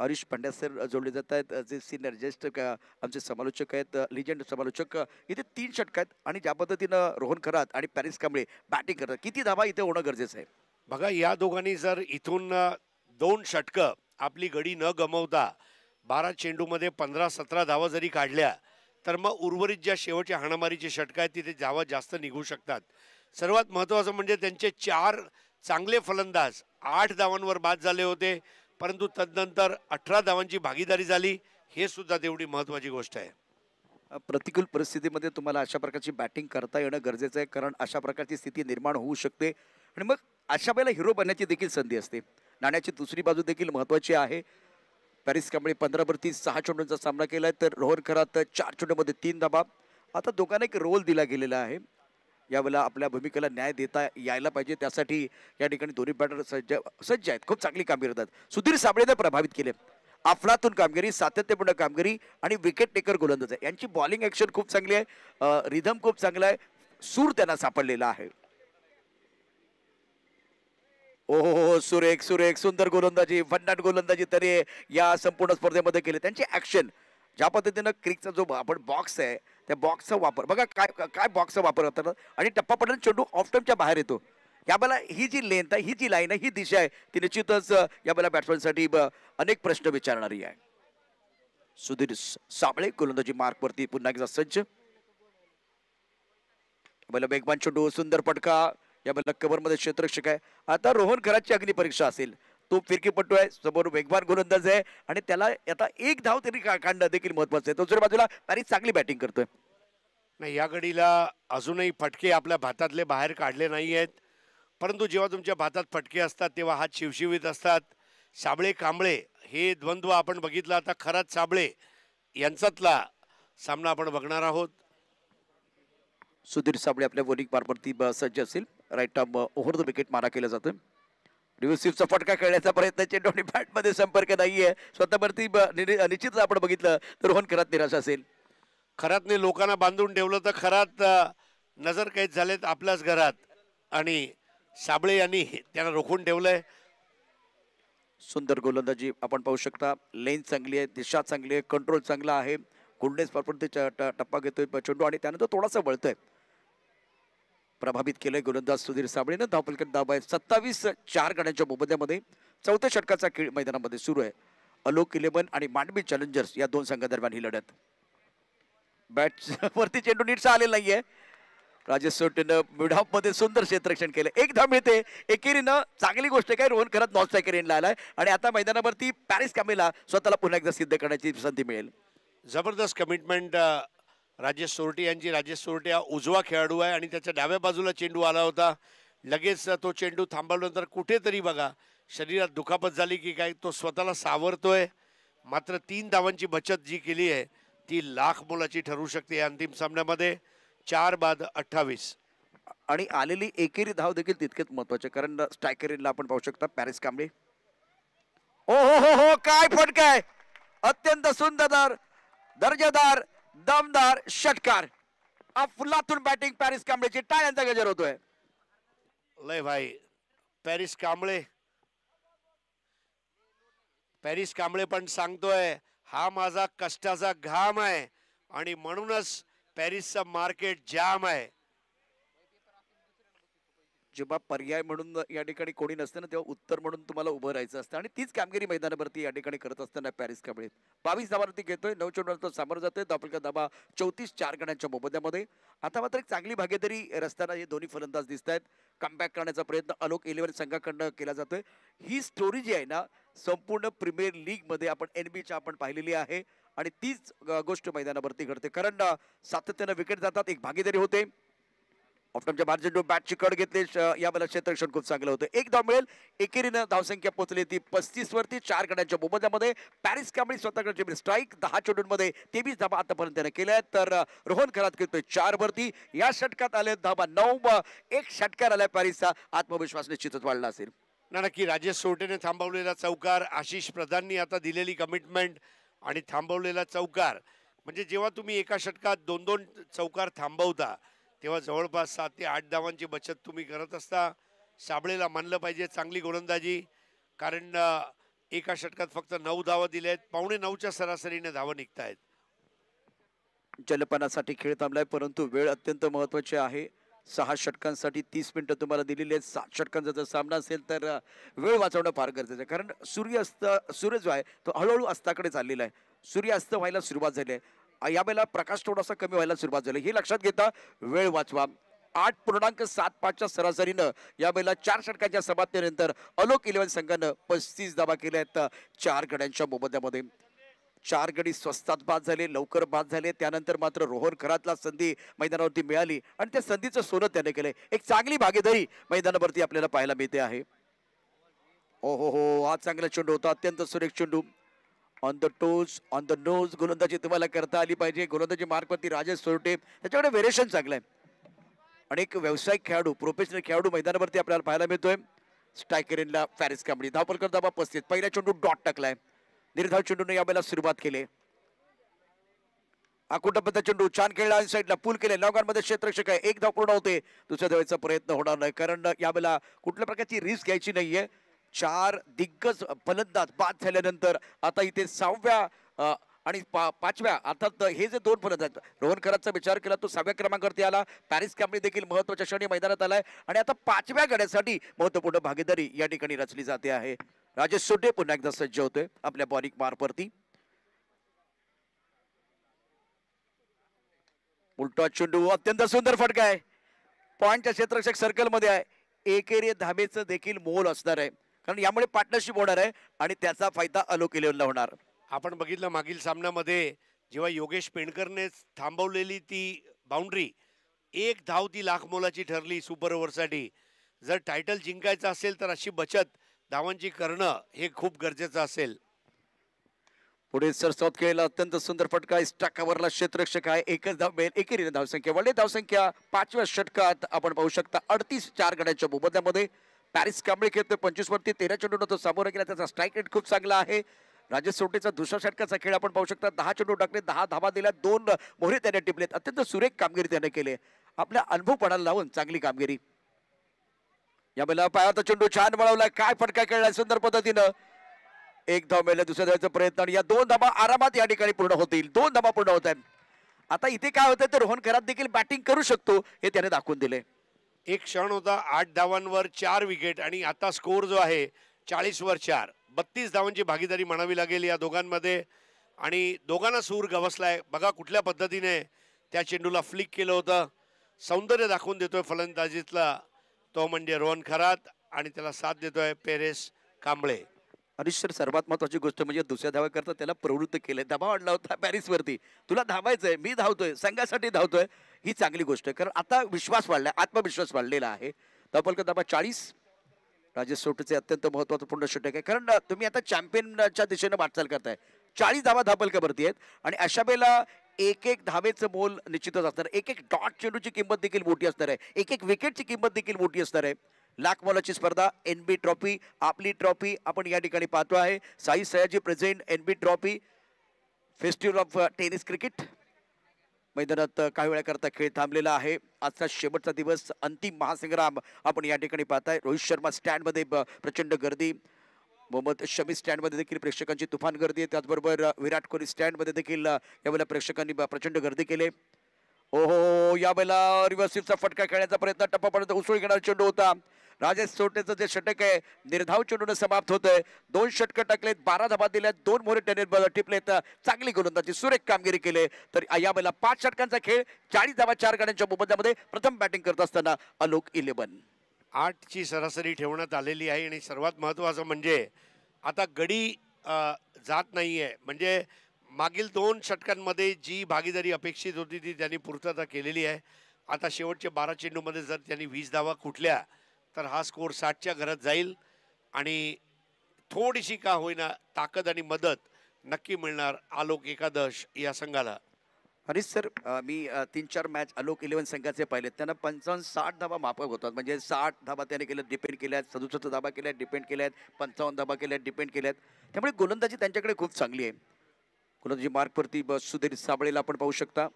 हरीश पंड्या सर जोडले जात आहेत जे सिनियर ज्येष्ठ आमचे समालोचक आहेत लिजंड समालोचक इथे तीन षटक आहेत आणि ज्या पद्धतीनं रोहन खरात आणि पॅरिस कांबळे बॅटिंग करतात किती धावा इथे होणं गरजेचं आहे बघा या दोघांनी जर इथून दोन षटकं आपली गडी न गमवता बारा चेंडूमध्ये पंधरा सतरा धावा जरी काढल्या तर मग उर्वरित ज्या शेवटच्या हाणामारीची षटक आहेत तिथे धावा जास्त निघू शकतात सर्वात महत्त्वाचं म्हणजे त्यांचे चार चांगले फलंदाज आठ धावांवर बाद झाले होते परंतु तदनंतर अठरा धावांची भागीदारी झाली हे सुद्धा तेवढी महत्त्वाची गोष्ट आहे प्रतिकूल परिस्थितीमध्ये तुम्हाला अशा प्रकारची बॅटिंग करता येणं गरजेचं आहे कारण अशा प्रकारची स्थिती निर्माण होऊ शकते आणि मग अशा वेळेला हिरो बनण्याची देखील संधी असते नाण्याची दुसरी बाजू देखील महत्त्वाची आहे पॅरिस कांबळे पंधरावरती सहा चेंडूंचा सामना केला आहे तर रोहन खरात चार चेंडूमध्ये तीन धाबा आता दोघांना एक रोल दिला गेलेला आहे यावेळेला आपल्या भूमिकेला न्याय देता यायला पाहिजे त्यासाठी या ठिकाणी दोन्ही बॅटर सज्ज सज्ज आहेत खूप चांगली कामगिरी होतात सुधीर साबळेने प्रभावित केले अफलातून कामगिरी सातत्यपूर्ण कामगिरी आणि विकेट टेकर गोलंदाज आहे यांची बॉलिंग ॲक्शन खूप चांगली आहे रिधम खूप चांगला आहे सूर त्यांना सापडलेला आहे ओ हो सुरेख सुरेख सुंदर गोलंदाजी फन्नाट गोलंदाजी तरी या संपूर्ण स्पर्धेमध्ये केले त्यांची ॲक्शन ज्या पद्धतीनं क्रिकचा जो आपण बॉक्स आहे त्या बॉक्सचा वापर बघा काय काय बॉक्सचा वापर होतात आणि टप्पा पडला चेंडू ऑफटमच्या बाहेर येतो याबाला ही जी लेंथ आहे ही जी लाईन आहे ही दिशा आहे ती निश्चितच याबेला बॅट्समॅनसाठी अनेक प्रश्न विचारणारी आहे सुधीर साबळे गोलंदाजी मार्कवरती पुन्हा एकदा सज्ज बोला बेगवान चेंडू सुंदर पटका या याबेला मध्ये क्षेत्ररक्षक आहे आता रोहन घराची अग्निपरीक्षा असेल तो फिरकीपटू आहे समोर वेगवान गोलंदाज आहे आणि त्याला आता एक धाव तरी काढणं देखील महत्वाचं आहे तो दुसऱ्या बाजूला पॅरिस चांगली बॅटिंग करतोय नाही या घडीला अजूनही फटके आपल्या भातातले बाहेर काढले नाही आहेत परंतु जेव्हा तुमच्या भातात फटके असतात तेव्हा हात शिवशिवीत असतात साबळे कांबळे हे द्वंद्व आपण बघितलं आता खरात साबळे यांचातला सामना आपण बघणार आहोत सुधीर साबळे आपल्या बोलिंग पारवरती सज्ज असेल right top over the wicket मारा केला जातो रिव्हर्सिव्हचा फटका खेळण्याचा प्रयत्न चेंडू बॅटमध्ये संपर्क नाही आहे स्वतःवरती निश्चितच आपण बघितलं तर रोहन खरात निराशा असेल खरातने लोकांना बांधून ठेवलं तर खरात नजर कैद झालेत आपल्याच घरात आणि साबळे यांनी त्यांना रोखून ठेवलंय सुंदर गोलंदाजी आपण पाहू शकता लेन चांगली आहे दिशा चांगली आहे कंट्रोल चांगला आहे गुंडेस पण टप्पा घेतोय चेंडू आणि त्यानंतर थोडासा वळतोय प्रभावित केलंय गोलंदाज सुधीर साबळेनं धाव पलकट धाव आहे सत्तावीस चार गाड्यांच्या मोबदल्यामध्ये चौथ्या षटकाचा खेळ मैदानामध्ये सुरू आहे अलोक इलेव्हन आणि मांडवी चॅलेंजर्स या दोन संघादरम्यान ही लढत बॅट वरती चेंडू नीटचा आलेला नाहीये राजेश सोटेनं मध्ये सुंदर क्षेत्ररक्षण केलं एकदा मिळते एकेरीनं चांगली गोष्ट काय रोहन खरंच नॉन स्ट्रायकर आलाय आणि आता मैदानावरती पॅरिस कॅमेला स्वतःला पुन्हा एकदा सिद्ध करण्याची संधी मिळेल जबरदस्त कमिटमेंट राजेश सोरटे यांची राजेश सोरटे हा उजवा खेळाडू आहे आणि त्याच्या डाव्या बाजूला चेंडू आला होता लगेच तो चेंडू थांबवल्यानंतर कुठेतरी बघा शरीरात दुखापत झाली की काय तो स्वतःला सावरतोय मात्र तीन धावांची बचत जी केली आहे ती लाख मोलाची ठरू शकते या अंतिम सामन्यामध्ये चार बाद अठ्ठावीस आणि आलेली एकेरी धाव देखील तितकेच महत्वाचे कारण स्ट्रायकरीला आपण पाहू शकता पॅरिस कांबळे हो हो हो हो काय फटकाय अत्यंत सुंदर दर्जेदार दमदार षटकार अफलातून बॅटिंग पॅरिस कांबळेची यांचा गजर होतोय लय भाई पॅरिस कांबळे पॅरिस कांबळे पण सांगतोय हा माझा कष्टाचा घाम आहे आणि म्हणूनच पॅरिसचं मार्केट जाम आहे जेव्हा पर्याय म्हणून या ठिकाणी कोणी नसतं ना तेव्हा उत्तर म्हणून तुम्हाला उभं राहायचं असतं आणि तीच कामगिरी मैदानावरती या ठिकाणी करत असताना पॅरिस कांबळीत बावीस धावावरती घेतोय नऊ चेंडूवर तो सामोर जातोय दापलका धाबा चौतीस चार गणांच्या मोबदल्यामध्ये आता मात्र एक चांगली भागीदारी रस्त्याला हे दोन्ही फलंदाज दिसत आहेत कमबॅक करण्याचा प्रयत्न अलोक इलेव्हन संघाकडनं केला जातोय ही स्टोरी जी आहे ना संपूर्ण प्रीमियर लीगमध्ये आपण एन बीच्या आपण पाहिलेली आहे आणि तीच गोष्ट मैदानावरती घडते कारण सातत्यानं विकेट जातात एक भागीदारी होते ऑप्टमच्या मार्जिनवर बॅटची कड घेतली या क्षेत्ररक्षण खूप चांगलं होतं एक धाव मिळेल एकेरीनं धावसंख्या पोहोचली ती पस्तीसवरती चार गड्यांच्या मोबदल्यामध्ये पॅरिस कांबळी स्वतःकडे म्हणजे स्ट्राईक दहा चेंडूंमध्ये तेवीस धाबा आतापर्यंत त्यानं केल्या आहेत तर रोहन खरात चार चारवरती या षटकात आले धाबा नऊ एक षटकार आला पॅरिसचा आत्मविश्वास निश्चितच वाढला असेल ना नक्की राजेश सोटेने थांबवलेला चौकार आशिष प्रधाननी आता दिलेली कमिटमेंट आणि थांबवलेला चौकार म्हणजे जेव्हा तुम्ही एका षटकात दोन दोन चौकार थांबवता तेव्हा जवळपास सात ते आठ धावांची बचत तुम्ही करत असता साबळेला मानलं पाहिजे चांगली गोलंदाजी कारण एका षटकात फक्त नऊ धावं दिले आहेत पावणे नऊच्या सरासरीने धावं निघत आहेत जलपानासाठी खेळ थांबलाय परंतु वेळ अत्यंत महत्वाची आहे सहा षटकांसाठी तीस मिनिटं तुम्हाला दिलेली आहेत सात षटकांचा जर सामना असेल तर वेळ वाचवणं फार गरजेचं आहे कारण सूर्य अस्त सूर्य जो आहे तो हळूहळू अस्ताकडे चाललेला आहे सूर्यास्त व्हायला सुरुवात झाली आहे यावेळेला प्रकाश थोडासा कमी व्हायला सुरुवात झाली हे लक्षात घेता वेळ वाचवा आठ पूर्णांक सात पाचच्या सरासरीनं यावेळेला चार षटकांच्या समाप्तीनंतर अलोक इलेव्हन संघानं पस्तीस दावा केल्या आहेत चार गड्यांच्या मोबदल्यामध्ये चार गडी स्वस्तात बाद झाले लवकर बाद झाले त्यानंतर मात्र रोहन खरातला संधी मैदानावरती मिळाली आणि त्या संधीचं सोनं त्याने केलं एक चांगली भागीदारी मैदानावरती आपल्याला पाहायला मिळते आहे ओ हो हो हा चांगला चेंडू होता अत्यंत सुरेख चेंडू on the toes on the nose गोलंदाजी तुम्हाला करता आली पाहिजे गोलंदाजी मार्गवरती राजेश सोरटे त्याच्याकडे व्हेरिएशन चांगलं आहे आणि एक व्यावसायिक खेळाडू प्रोफेशनल खेळाडू मैदानावरती आपल्याला पाहायला मिळतोय स्टायकेरेनला फॅरिस कांबडी धावपलकर धाबा पस्तीस पहिल्या चेंडू डॉट टाकलाय निर्धाव चेंडूने या वेळेला सुरुवात केली आकुटपंत चेंडू छान खेळला आणि साईडला पूल केले लॉगांमध्ये क्षेत्रक्षक आहे एक धाव पूर्ण होते दुसऱ्या धावायचा प्रयत्न होणार नाही कारण यावेळेला कुठल्या प्रकारची रिस्क घ्यायची नाहीये चार दिग्गज फलंदाज बाद झाल्यानंतर आता इथे सहाव्या आणि पा पाचव्या अर्थात हे जे दोन आहेत रोहन कराडचा विचार केला तो सहाव्या क्रमांकावरती आला पॅरिस कॅम्पनी देखील महत्वाच्या क्षणी मैदानात आलाय आणि आता पाचव्या गड्यासाठी महत्त्वपूर्ण भागीदारी या ठिकाणी रचली जाते आहे राजेश सोटे पुन्हा एकदा सज्ज होतोय आपल्या बॉलिंग मारवरती उलटा चेंडू अत्यंत सुंदर फटका आहे पॉईंटच्या क्षेत्रक्षक सर्कलमध्ये आहे एकेरी धाबेचं देखील मोल असणार आहे कारण यामुळे पार्टनरशिप होणार आहे आणि त्याचा फायदा अलोक इलेव्हनला होणार आपण बघितलं मागील सामन्यामध्ये जेव्हा योगेश पेंडकरने थांबवलेली ती बाउंड्री एक धाव ती लाख मोलाची ठरली सुपर ओव्हरसाठी जर टायटल जिंकायचं असेल तर अशी बचत धावांची करणं हे खूप गरजेचं असेल पुढे सरस्वत खेळला अत्यंत सुंदर फटका इस्टाकावरला क्षेत्ररक्षक आहे एकच धाव मिळेल एकेरीने धावसंख्या वडे धावसंख्या पाचव्या षटकात आपण पाहू शकता अडतीस चार गड्याच्या मोबदल्यामध्ये पॅरिस कांबळे खेळतोय पंचवीस वरती तेरा चेंडू नव्हतं समोर गेला त्याचा स्ट्राईक रेट खूप चांगला आहे राजेश सोटेचा दुसऱ्या षटकाचा खेळ आपण पाहू शकता दहा चेंडू टाकले दहा धावा दिल्या दोन मोहरे त्याने टिपलेत अत्यंत सुरेख कामगिरी त्याने केली आपल्या अनुभवपणाला लावून चांगली कामगिरी या पाया पायाचा चेंडू छान मिळवला काय फटका खेळला सुंदर पद्धतीनं एक धाव मिळला दुसऱ्या धावायचा प्रयत्न आणि या दोन धाबा आरामात या ठिकाणी पूर्ण होतील दोन धाबा पूर्ण होत आहेत आता इथे काय होतं तर रोहन घरात देखील बॅटिंग करू शकतो हे त्याने दाखवून दिले एक क्षण होता आठ धावांवर चार विकेट आणि आता स्कोअर जो आहे चाळीसवर चार बत्तीस धावांची भागीदारी म्हणावी लागेल या दोघांमध्ये आणि दोघांना सूर गवसलाय बघा कुठल्या पद्धतीने त्या चेंडूला फ्लिक केलं होतं सौंदर्य दाखवून देतोय फलंदाजीतला तो म्हणजे रोहन खरात आणि त्याला साथ देतोय पेरेस कांबळे हरीश सर सर्वात महत्वाची गोष्ट म्हणजे दुसऱ्या धावाकरता त्याला प्रवृत्त केलंय दबाव आणला होता पॅरिसवरती तुला धावायचंय मी धावतोय संघासाठी धावतोय ही चांगली गोष्ट आहे कारण आता विश्वास वाढला आत्मविश्वास वाढलेला आहे तपलक दाबा चाळीस राजेश सोटेचे अत्यंत पूर्ण षटक आहे कारण तुम्ही आता चॅम्पियनच्या दिशेनं वाटचाल करताय चाळीस धावा भरती आहेत आणि अशा वेळेला एक एक धावेचं मोल निश्चितच असणार एक एक डॉट चेंडूची किंमत देखील मोठी असणार आहे एक एक विकेटची किंमत देखील मोठी असणार आहे लाख मोलाची स्पर्धा एन बी ट्रॉफी आपली ट्रॉफी आपण या ठिकाणी पाहतो आहे Sai Sayaji present N B trophy festival of tennis cricket मैदानात काही वेळाकरता खेळ थांबलेला आहे आजचा शेवटचा दिवस अंतिम महासंग्राम आपण या ठिकाणी पाहताय रोहित शर्मा स्टँडमध्ये प्रचंड गर्दी मोहम्मद शमी स्टँडमध्ये देखील प्रेक्षकांची तुफान गर्दी आहे त्याचबरोबर विराट कोहली स्टँडमध्ये देखील यावेळेला प्रेक्षकांनी प्रचंड गर्दी केले ओहो यावेळेला रिव्हर्सिवचा फटका खेळण्याचा प्रयत्न टप्पा पडतो उसळ घेणारा चेंडू होता राजेश चोटेचं जे षटक आहे निर्धाव चेंडून समाप्त होतंय दोन षटक टाकलेत बारा धाबा दिल्यात दोन मोरे टिपले टिपलेत चांगली गोलंदाजी सुरेख कामगिरी केली तर या वेळेला पाच षटकांचा खेळ चाळीस धाबा चार गाड्यांच्या मोबदल्यामध्ये प्रथम बॅटिंग करत असताना अलोक इलेवन आठची सरासरी ठेवण्यात आलेली आहे आणि सर्वात महत्त्वाचं म्हणजे आता गडी जात नाही आहे म्हणजे मागील दोन षटकांमध्ये जी भागीदारी अपेक्षित होती ती त्यांनी पूर्तता केलेली आहे आता शेवटच्या बारा चेंडूमध्ये जर त्यांनी वीस धावा कुठल्या तर हा स्कोर साठच्या घरात जाईल आणि थोडीशी का होईना ताकद आणि मदत नक्की मिळणार आलोक एकादश या संघाला हरीश सर मी तीन चार मॅच आलोक इलेव्हन संघाचे पाहिले त्यांना पंचावन्न साठ धाबा माफक होतात म्हणजे साठ धाबा त्याने केल्या डिपेंड केल्यात आहेत सदुसष्ट धाबा केल्यात डिपेंड केल्या आहेत पंचावन्न धाबा केल्या डिपेंड केल्यात आहेत त्यामुळे गोलंदाजी त्यांच्याकडे खूप चांगली आहे गोलंदाजी मार्कवरती सुधीर साबळेला आपण पाहू शकता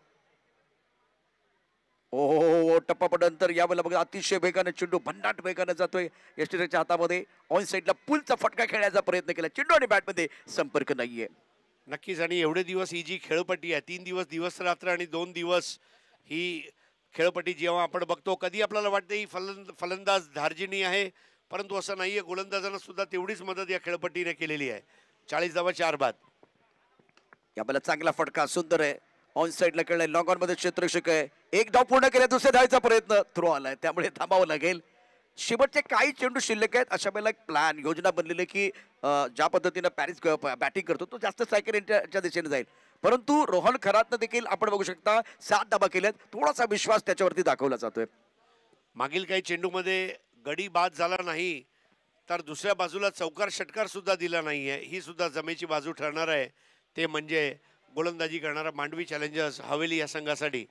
ओ हो टप्पा नंतर यावेळेला बघा अतिशय वेगानं चेंडू भन्नाट वेगानं जातोय यष्टीरच्या हातामध्ये ऑन साईडला पुलचा फटका खेळण्याचा प्रयत्न केला चेंडू आणि बॅटमध्ये संपर्क नाहीये नक्कीच आणि एवढे दिवस ही जी खेळपट्टी आहे तीन दिवस दिवस रात्र आणि दोन दिवस ही खेळपट्टी जेव्हा आपण बघतो कधी आपल्याला वाटते ही फलंद फलंदाज धार्जिणी आहे परंतु असं नाही आहे गोलंदाजांना सुद्धा तेवढीच मदत या खेळपट्टीने केलेली आहे चाळीस धावा चार बाद बला चांगला फटका सुंदर आहे ऑन साईडला खेळलाय लॉग ऑन क्षेत्रक्षक आहे एक डाव पूर्ण केला दुसऱ्या धावायचा प्रयत्न थ्रो आलाय त्यामुळे थांबावं लागेल शेवटचे काही चेंडू शिल्लक आहेत अशा वेळेला एक प्लॅन योजना बनलेली की ज्या पद्धतीनं पॅरिस बॅटिंग करतो तो जास्त सायकल यांच्या दिशेने जाईल परंतु रोहन खरातनं देखील आपण बघू शकता सात धाबा केल्यात थोडासा विश्वास त्याच्यावरती दाखवला जातोय मागील काही चेंडूमध्ये गडी बाद झाला नाही तर दुसऱ्या बाजूला चौकार षटकार सुद्धा दिला नाहीये ही सुद्धा जमेची बाजू ठरणार आहे ते म्हणजे गोलंदाजी करणारा मांडवी चॅलेंजर्स हवेली या संघासाठी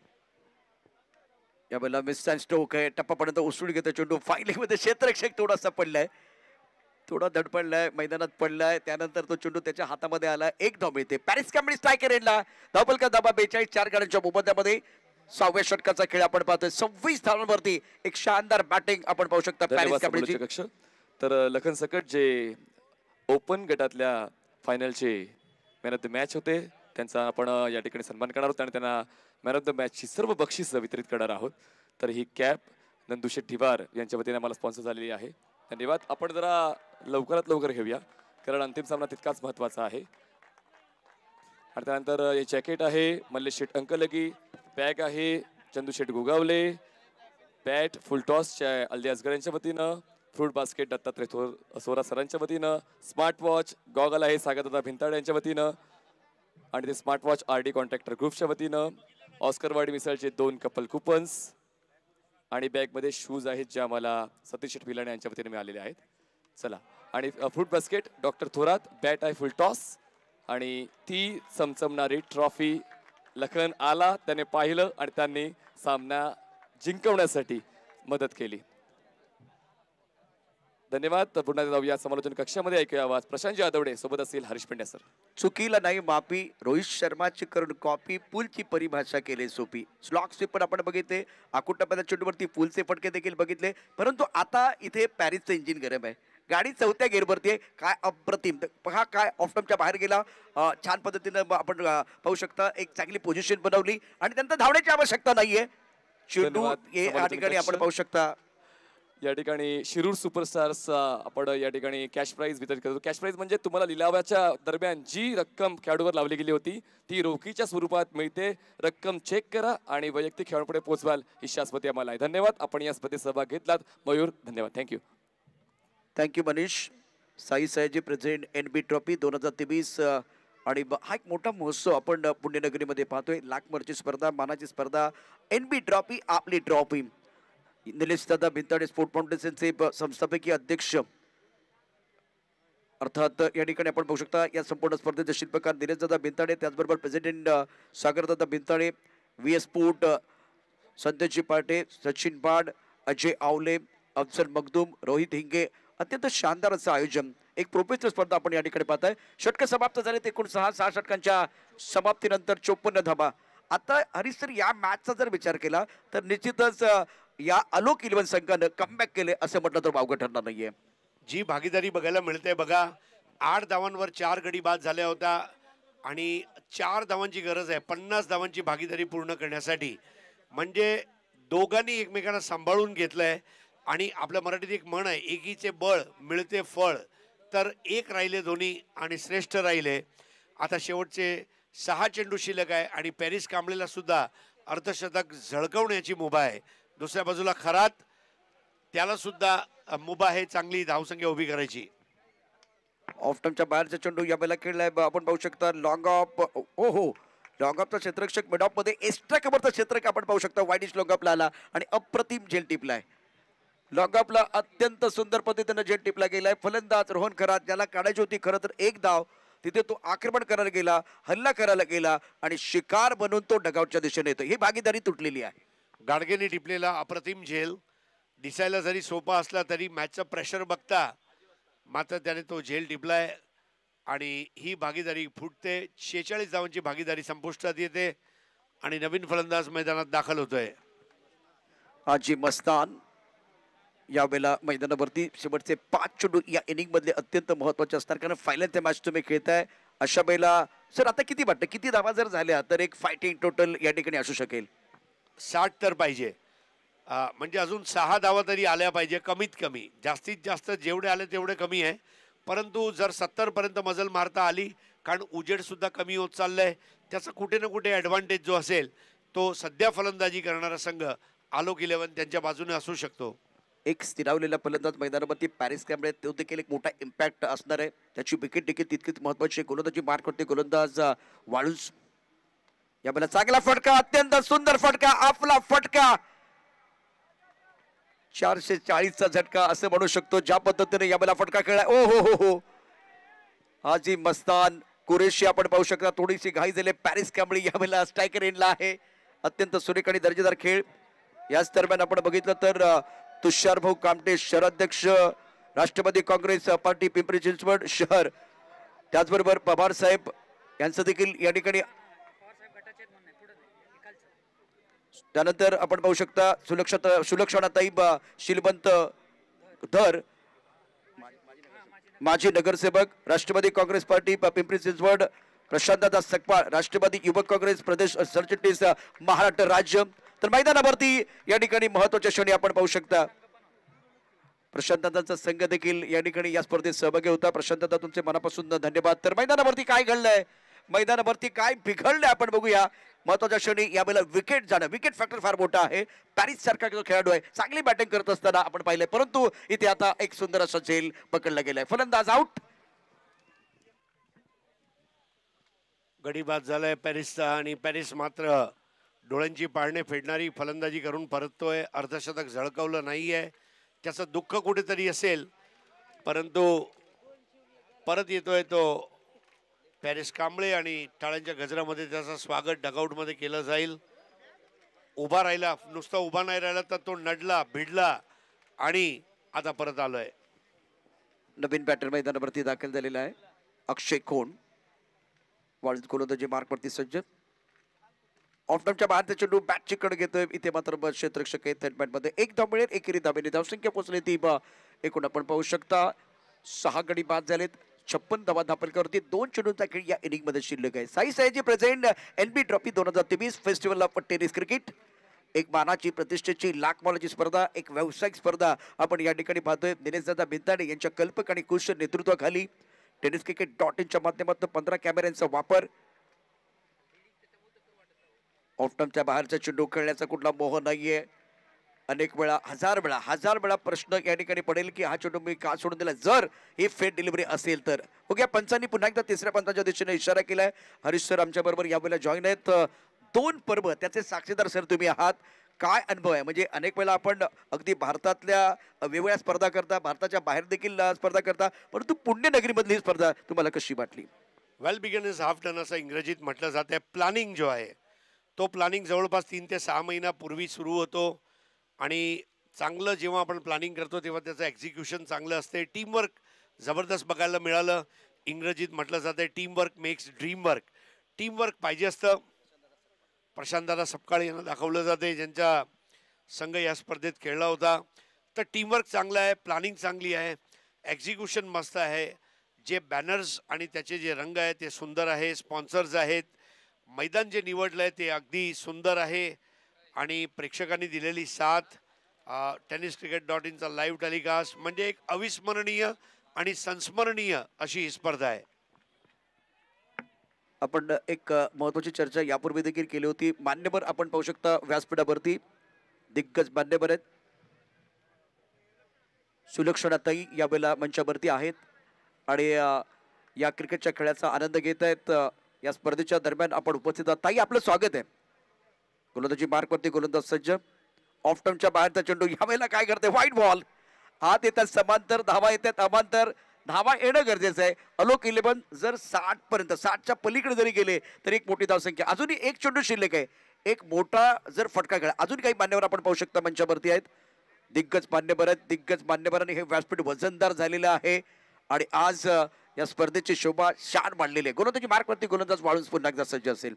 या बोला मिस अँड स्टोक आहे टप्पापर्यंत उसळून घेतो चेंडू फायलिंगमध्ये क्षेत्रक्षेक थोडासा पडलाय थोडा धड पडलाय मैदानात पडलाय त्यानंतर तो चेंडू त्याच्या हातामध्ये आला एक धाव मिळते पॅरिस कॅम्बडी स्ट्रायकर एंडला का धाबा बेचाळीस चार गाड्यांच्या मोबदल्यामध्ये सहाव्या षटकाचा खेळ आपण पाहतोय सव्वीस धावांवरती एक शानदार बॅटिंग आपण पाहू शकता पॅरिस तर लखन सकट जे ओपन गटातल्या फायनलचे मॅन ऑफ द मॅच होते त्यांचा आपण या ठिकाणी सन्मान करणार आहोत आणि त्यांना मॅन ऑफ द मॅचची सर्व बक्षीस वितरित करणार आहोत तर ही कॅप नंदू ठिवार यांच्या वतीने आम्हाला स्पॉन्सर झालेली आहे धन्यवाद आपण जरा लवकरात लवकर घेऊया कारण अंतिम सामना तितकाच महत्त्वाचा आहे आणि त्यानंतर हे जॅकेट आहे मल्लेश शेठ अंकलगी बॅग आहे चंदू चंदूशेठ गोगावले बॅट अल्दी अजगर यांच्या वतीनं फ्रूट बास्केट दत्तात्रय थोर सोरा सरांच्या वतीनं स्मार्ट वॉच गॉगल आहे सागर दादा भिंताड यांच्या वतीनं आणि ते स्मार्टवॉच आर डी कॉन्ट्रॅक्टर ग्रुपच्या वतीनं ऑस्करवाडी मिसळचे दोन कपल कुपन्स आणि बॅगमध्ये शूज आहेत ज्या मला सतीश पिलाणे यांच्या वतीने मिळालेले आहेत चला आणि fruit basket doctor Thorat bat आहे फुल टॉस आणि ती चमचमणारी ट्रॉफी लखन आला त्याने पाहिलं आणि त्यांनी सामना जिंकवण्यासाठी मदत केली धन्यवाद तर पुन्हा या समालोचन कक्षामध्ये ऐकूया आवाज प्रशांत जाधवडे सोबत असतील हरीश पेंड्या सर चुकीला नाही मापी रोहित शर्माची करून कॉपी पुलची परिभाषा केली सोपी स्लॉक पण आपण बघितले आकुटपदा चेंडूवरती पुलचे फटके देखील बघितले परंतु आता इथे पॅरिसचं इंजिन गरम आहे गाडी चौथ्या गेअरवरती आहे काय अप्रतिम पहा काय ऑफटमच्या बाहेर गेला छान पद्धतीनं आपण पाहू शकता एक चांगली पोझिशन बनवली आणि त्यांना धावण्याची आवश्यकता नाहीये चेंडू या ठिकाणी आपण पाहू शकता या ठिकाणी शिरूर सुपरस्टार्स आपण या ठिकाणी कॅश प्राईज वितरित करतो कॅश प्राईज म्हणजे तुम्हाला लिलावाच्या दरम्यान जी रक्कम खेळाडूवर लावली गेली होती ती रोखीच्या स्वरूपात मिळते रक्कम चेक करा आणि वैयक्तिक खेळाडूपुढे पोहोचवाल ही शास्पती आम्हाला आहे धन्यवाद आपण या स्पर्धेत सहभाग घेतलात मयूर धन्यवाद thank you thank you Manish Sai Sayaji present N B trophy दोन हजार तेवीस आणि हा एक मोठा महोत्सव आपण पुण्यनगरीमध्ये पाहतोय लाखमरची स्पर्धा मानाची स्पर्धा एन बी ट्रॉफी आपली ट्रॉफी निलेश दादा भिंताडे स्पोर्ट फाउंडेशनचे संस्थापकीय अध्यक्ष अर्थात या ठिकाणी आपण बघू शकता या संपूर्ण स्पर्धेचे शिल्पकार निलेश दादा भिंताडे त्याचबरोबर president Sagardada Bhintade V S Pot Santji पाटे सचिन पाड अजय आवले अफसर मगदूम रोहित हिंगे अत्यंत शानदार असं आयोजन एक प्रोफेशनल स्पर्धा आपण या ठिकाणी पाहताय आहे षटक समाप्त झाले ते एकूण सहा सहा षटकांच्या समाप्तीनंतर चोपन्न धाबा आता हरीश सर या मॅचचा जर विचार केला तर निश्चितच या अलोक इलेव्हन संघानं कमबॅक केले असं म्हटलं तर वावगं ठरणार नाहीये जी भागीदारी बघायला मिळते बघा आठ धावांवर चार गडी बाद झाल्या होत्या आणि चार धावांची गरज आहे पन्नास धावांची भागीदारी पूर्ण करण्यासाठी म्हणजे दोघांनी एकमेकांना सांभाळून घेतलं आहे आणि आपलं मराठीत एक म्हण आहे एकीचे बळ मिळते फळ तर एक राहिले धोनी आणि श्रेष्ठ राहिले आता शेवटचे सहा चेंडू शिल्लक आहे आणि पॅरिस कांबळेला सुद्धा अर्धशतक झळकवण्याची मुभा आहे दुसऱ्या बाजूला खरात त्याला सुद्धा मुभा आहे चांगली धावसंख्या उभी करायची ऑफ टर्मच्या बाहेरचा चेंडू या बैला खेळलाय आपण पाहू शकता लॉंग ऑफ ओ हो लॉंग ऑफचा क्षेत्ररक्षक मिड ऑफ मध्ये एक्स्ट्रा कबरचा क्षेत्रक आपण पाहू शकता वाईडिश लॉंग ऑफला आला आणि अप्रतिम झेल टिपलाय लॉंग ऑफला अत्यंत सुंदर पद्धतीनं झेल टिपला गेलाय फलंदाज रोहन खरात याला काढायची होती खरं तर एक धाव तिथे तो आक्रमण करायला गेला हल्ला करायला गेला आणि शिकार बनून तो डगावच्या दिशेने येतो ही भागीदारी तुटलेली आहे गाडगेने टिपलेला अप्रतिम झेल दिसायला जरी सोपा असला तरी मॅचचा प्रेशर बघता मात्र त्याने तो झेल टिपलाय आणि ही भागीदारी फुटते शेहेचाळीस धावांची भागीदारी संपुष्टात येते आणि नवीन फलंदाज मैदानात दाखल होतोय आजी मस्तान या वेळेला मैदानावरती शेवटचे पाच चेंडू या इनिंगमधले अत्यंत महत्त्वाचे असतात कारण फायनल ते मॅच तुम्ही खेळताय अशा वेळेला सर आता किती वाटतं किती धावा जर झाल्या तर एक फायटिंग टोटल या ठिकाणी असू शकेल साठ तर पाहिजे म्हणजे अजून सहा धावा तरी आल्या पाहिजे कमीत कमी जास्तीत जास्त जेवढे आले तेवढे कमी आहे परंतु जर सत्तरपर्यंत मजल मारता आली कारण उजेडसुद्धा कमी होत चाललं आहे त्याचा कुठे ना कुठे ॲडव्हान्टेज जो असेल तो सध्या फलंदाजी करणारा संघ आलोक इलेव्हन त्यांच्या बाजूने असू शकतो एक स्थिरावलेला फलंदाज मैदानावरती पॅरिस कॅमरे तो देखील एक मोठा इम्पॅक्ट असणार आहे त्याची विकेट देखील तितकीच महत्त्वाची आहे गोलंदाजी करते गोलंदाज वाळूस या बोला चांगला फटका अत्यंत सुंदर फटका आपला फटका चारशे चाळीसचा झटका असं म्हणू शकतो ज्या पद्धतीने या बोला फटका खेळला ओ हो हो हो आजी मस्तान कुरेशी आपण पाहू शकता थोडीशी घाई झाले पॅरिस कांबळी या स्ट्रायकर इनला आहे अत्यंत सुरेख आणि दर्जेदार खेळ याच दरम्यान आपण बघितलं तर तुषार भाऊ कामटे शहराध्यक्ष राष्ट्रवादी काँग्रेस पार्टी पिंपरी चिंचवड शहर त्याचबरोबर पवार साहेब यांचं देखील या ठिकाणी त्यानंतर आपण पाहू शकता सुलक्षता सुलक्षणाताई बा शिलबंत धर माजी नगरसेवक राष्ट्रवादी काँग्रेस पार्टी पिंपरी चिंचवड प्रशांतदादा सकपाळ राष्ट्रवादी युवक काँग्रेस प्रदेश सरचिटणीस महाराष्ट्र राज्य तर मैदानावरती या ठिकाणी महत्वाच्या क्षणी आपण पाहू शकता प्रशांतदाचा संघ देखील या ठिकाणी या स्पर्धेत सहभागी होता प्रशांतदा तुमचे मनापासून धन्यवाद तर मैदानावरती काय घडलंय मैदानावरती काय बिघडलंय आपण बघूया महत्वाच्या क्षणी यावेळेला विकेट जाणं विकेट फॅक्टर फार मोठा आहे पॅरिस सारखा जो खेळाडू आहे चांगली बॅटिंग करत असताना आपण पाहिलंय परंतु इथे आता एक सुंदर असा झेल पकडला गेलाय फलंदाज आउट गडी बाद झालाय पॅरिसचा आणि पॅरिस मात्र डोळ्यांची पाळणे फेडणारी फलंदाजी करून परततोय अर्धशतक झळकवलं नाहीये त्याचं दुःख कुठेतरी असेल परंतु परत येतोय तो पॅरिस कांबळे आणि टाळ्यांच्या गजरामध्ये त्याचं स्वागत डगआउटमध्ये केलं जाईल उभा राहिला नुसता उभा नाही राहिला तर तो नडला भिडला आणि आता परत आलोय नवीन बॅटर मैदानावरती दाखल झालेला आहे अक्षय कोण वाळून गोलंदाजी मार्कवरती सज्ज ऑफटॉपच्या बाहेर त्याचे डू बॅट चिकड घेतोय इथे मात्र क्षेत्रक्षक आहे थर्ड बॅटमध्ये एक धाव मिळेल एकेरी धावेने धावसंख्या पोहोचली ती एकूण आपण पाहू शकता सहा गडी बाद झालेत छप्पन धावा दाखल दोन चेंडूंचा खेळ या इनिंगमध्ये शिल्लक आहे Sai Saji present N B trophy दोन हजार तेवीस फेस्टिवल ऑफ टेनिस क्रिकेट एक मानाची प्रतिष्ठेची लाखमालाची स्पर्धा एक व्यावसायिक स्पर्धा आपण या ठिकाणी पाहतोय दादा बिंदाणे यांच्या कल्पक आणि कुशल नेतृत्वाखाली टेनिस क्रिकेट डॉट इनच्या माध्यमातून पंधरा कॅमेऱ्यांचा वापर ऑफ्टमच्या बाहेरचा चेंडू खेळण्याचा कुठला मोह नाहीये अनेक वेळा हजार वेळा हजार वेळा प्रश्न या ठिकाणी पडेल की हा चेंडू मी का सोडून दिला जर ही फेट डिलिव्हरी असेल तर ओके हो पंचांनी पुन्हा एकदा तिसऱ्या पंचांच्या दिशेने इशारा केला आहे हरीश सर आमच्याबरोबर यावेळेला जॉईन आहेत दोन पर्व त्याचे साक्षीदार सर तुम्ही आहात काय अनुभव आहे म्हणजे अनेक वेळा आपण अगदी भारतातल्या वेगवेगळ्या स्पर्धा करता भारताच्या बाहेर देखील स्पर्धा करता परंतु पुण्यनगरीमधली ही स्पर्धा तुम्हाला कशी वाटली well begun is half done असं इंग्रजीत म्हटलं जाते प्लॅनिंग जो आहे तो प्लॅनिंग जवळपास तीन ते सहा महिन्यापूर्वी सुरू होतो आणि चांगलं जेव्हा आपण प्लॅनिंग करतो तेव्हा त्याचं एक्झिक्युशन चांगलं असते टीमवर्क जबरदस्त बघायला मिळालं इंग्रजीत म्हटलं जातं टीमवर्क मेक्स ड्रीमवर्क टीमवर्क पाहिजे असतं प्रशांतदादा सपकाळे यांना दाखवलं जाते ज्यांचा संघ या स्पर्धेत खेळला होता तर टीमवर्क चांगलं आहे प्लॅनिंग चांगली आहे एक्झिक्युशन मस्त आहे जे बॅनर्स आणि त्याचे जे रंग आहेत ते सुंदर आहे स्पॉन्सर्स आहेत मैदान जे निवडलं आहे ते अगदी सुंदर आहे आणि प्रेक्षकांनी दिलेली साथ टेनिस क्रिकेट डॉट इनचा लाईव्ह टेलिकास्ट म्हणजे एक अविस्मरणीय आणि संस्मरणीय अशी ही स्पर्धा आहे आपण एक महत्वाची चर्चा यापूर्वी देखील केली होती मान्यवर आपण पाहू शकता व्यासपीठावरती दिग्गज मान्यवर आहेत सुलक्षणाताई यावेळेला मंचावरती आहेत आणि या क्रिकेटच्या खेळाचा आनंद घेत आहेत या स्पर्धेच्या दरम्यान आपण उपस्थित आहात ताई आपलं स्वागत आहे गोलंदाजी मार्कवरती गोलंदाज सज्ज ऑफ बाहेरचा चेंडू ह्या वेळेला काय करते व्हाईट बॉल आत येतात समांतर धावा येतात अमांतर धावा येणं गरजेचं आहे अलोक इलेव्हन जर साठ पर्यंत साठच्या पलीकडे जरी गेले तरी एक मोठी धावसंख्या अजूनही एक चेंडू शिल्लक आहे एक मोठा जर फटका खेळा अजून काही मान्यवर आपण पाहू शकता मंचावरती आहेत दिग्गज मान्यवर आहेत दिग्गज मान्यवरांनी हे व्यासपीठ वजनदार झालेलं आहे आणि आज या स्पर्धेची शोभा शान मांडलेली आहे गोलंदाजी मार्कवरती गोलंदाज वाळून पुन्हा एकदा सज्ज असेल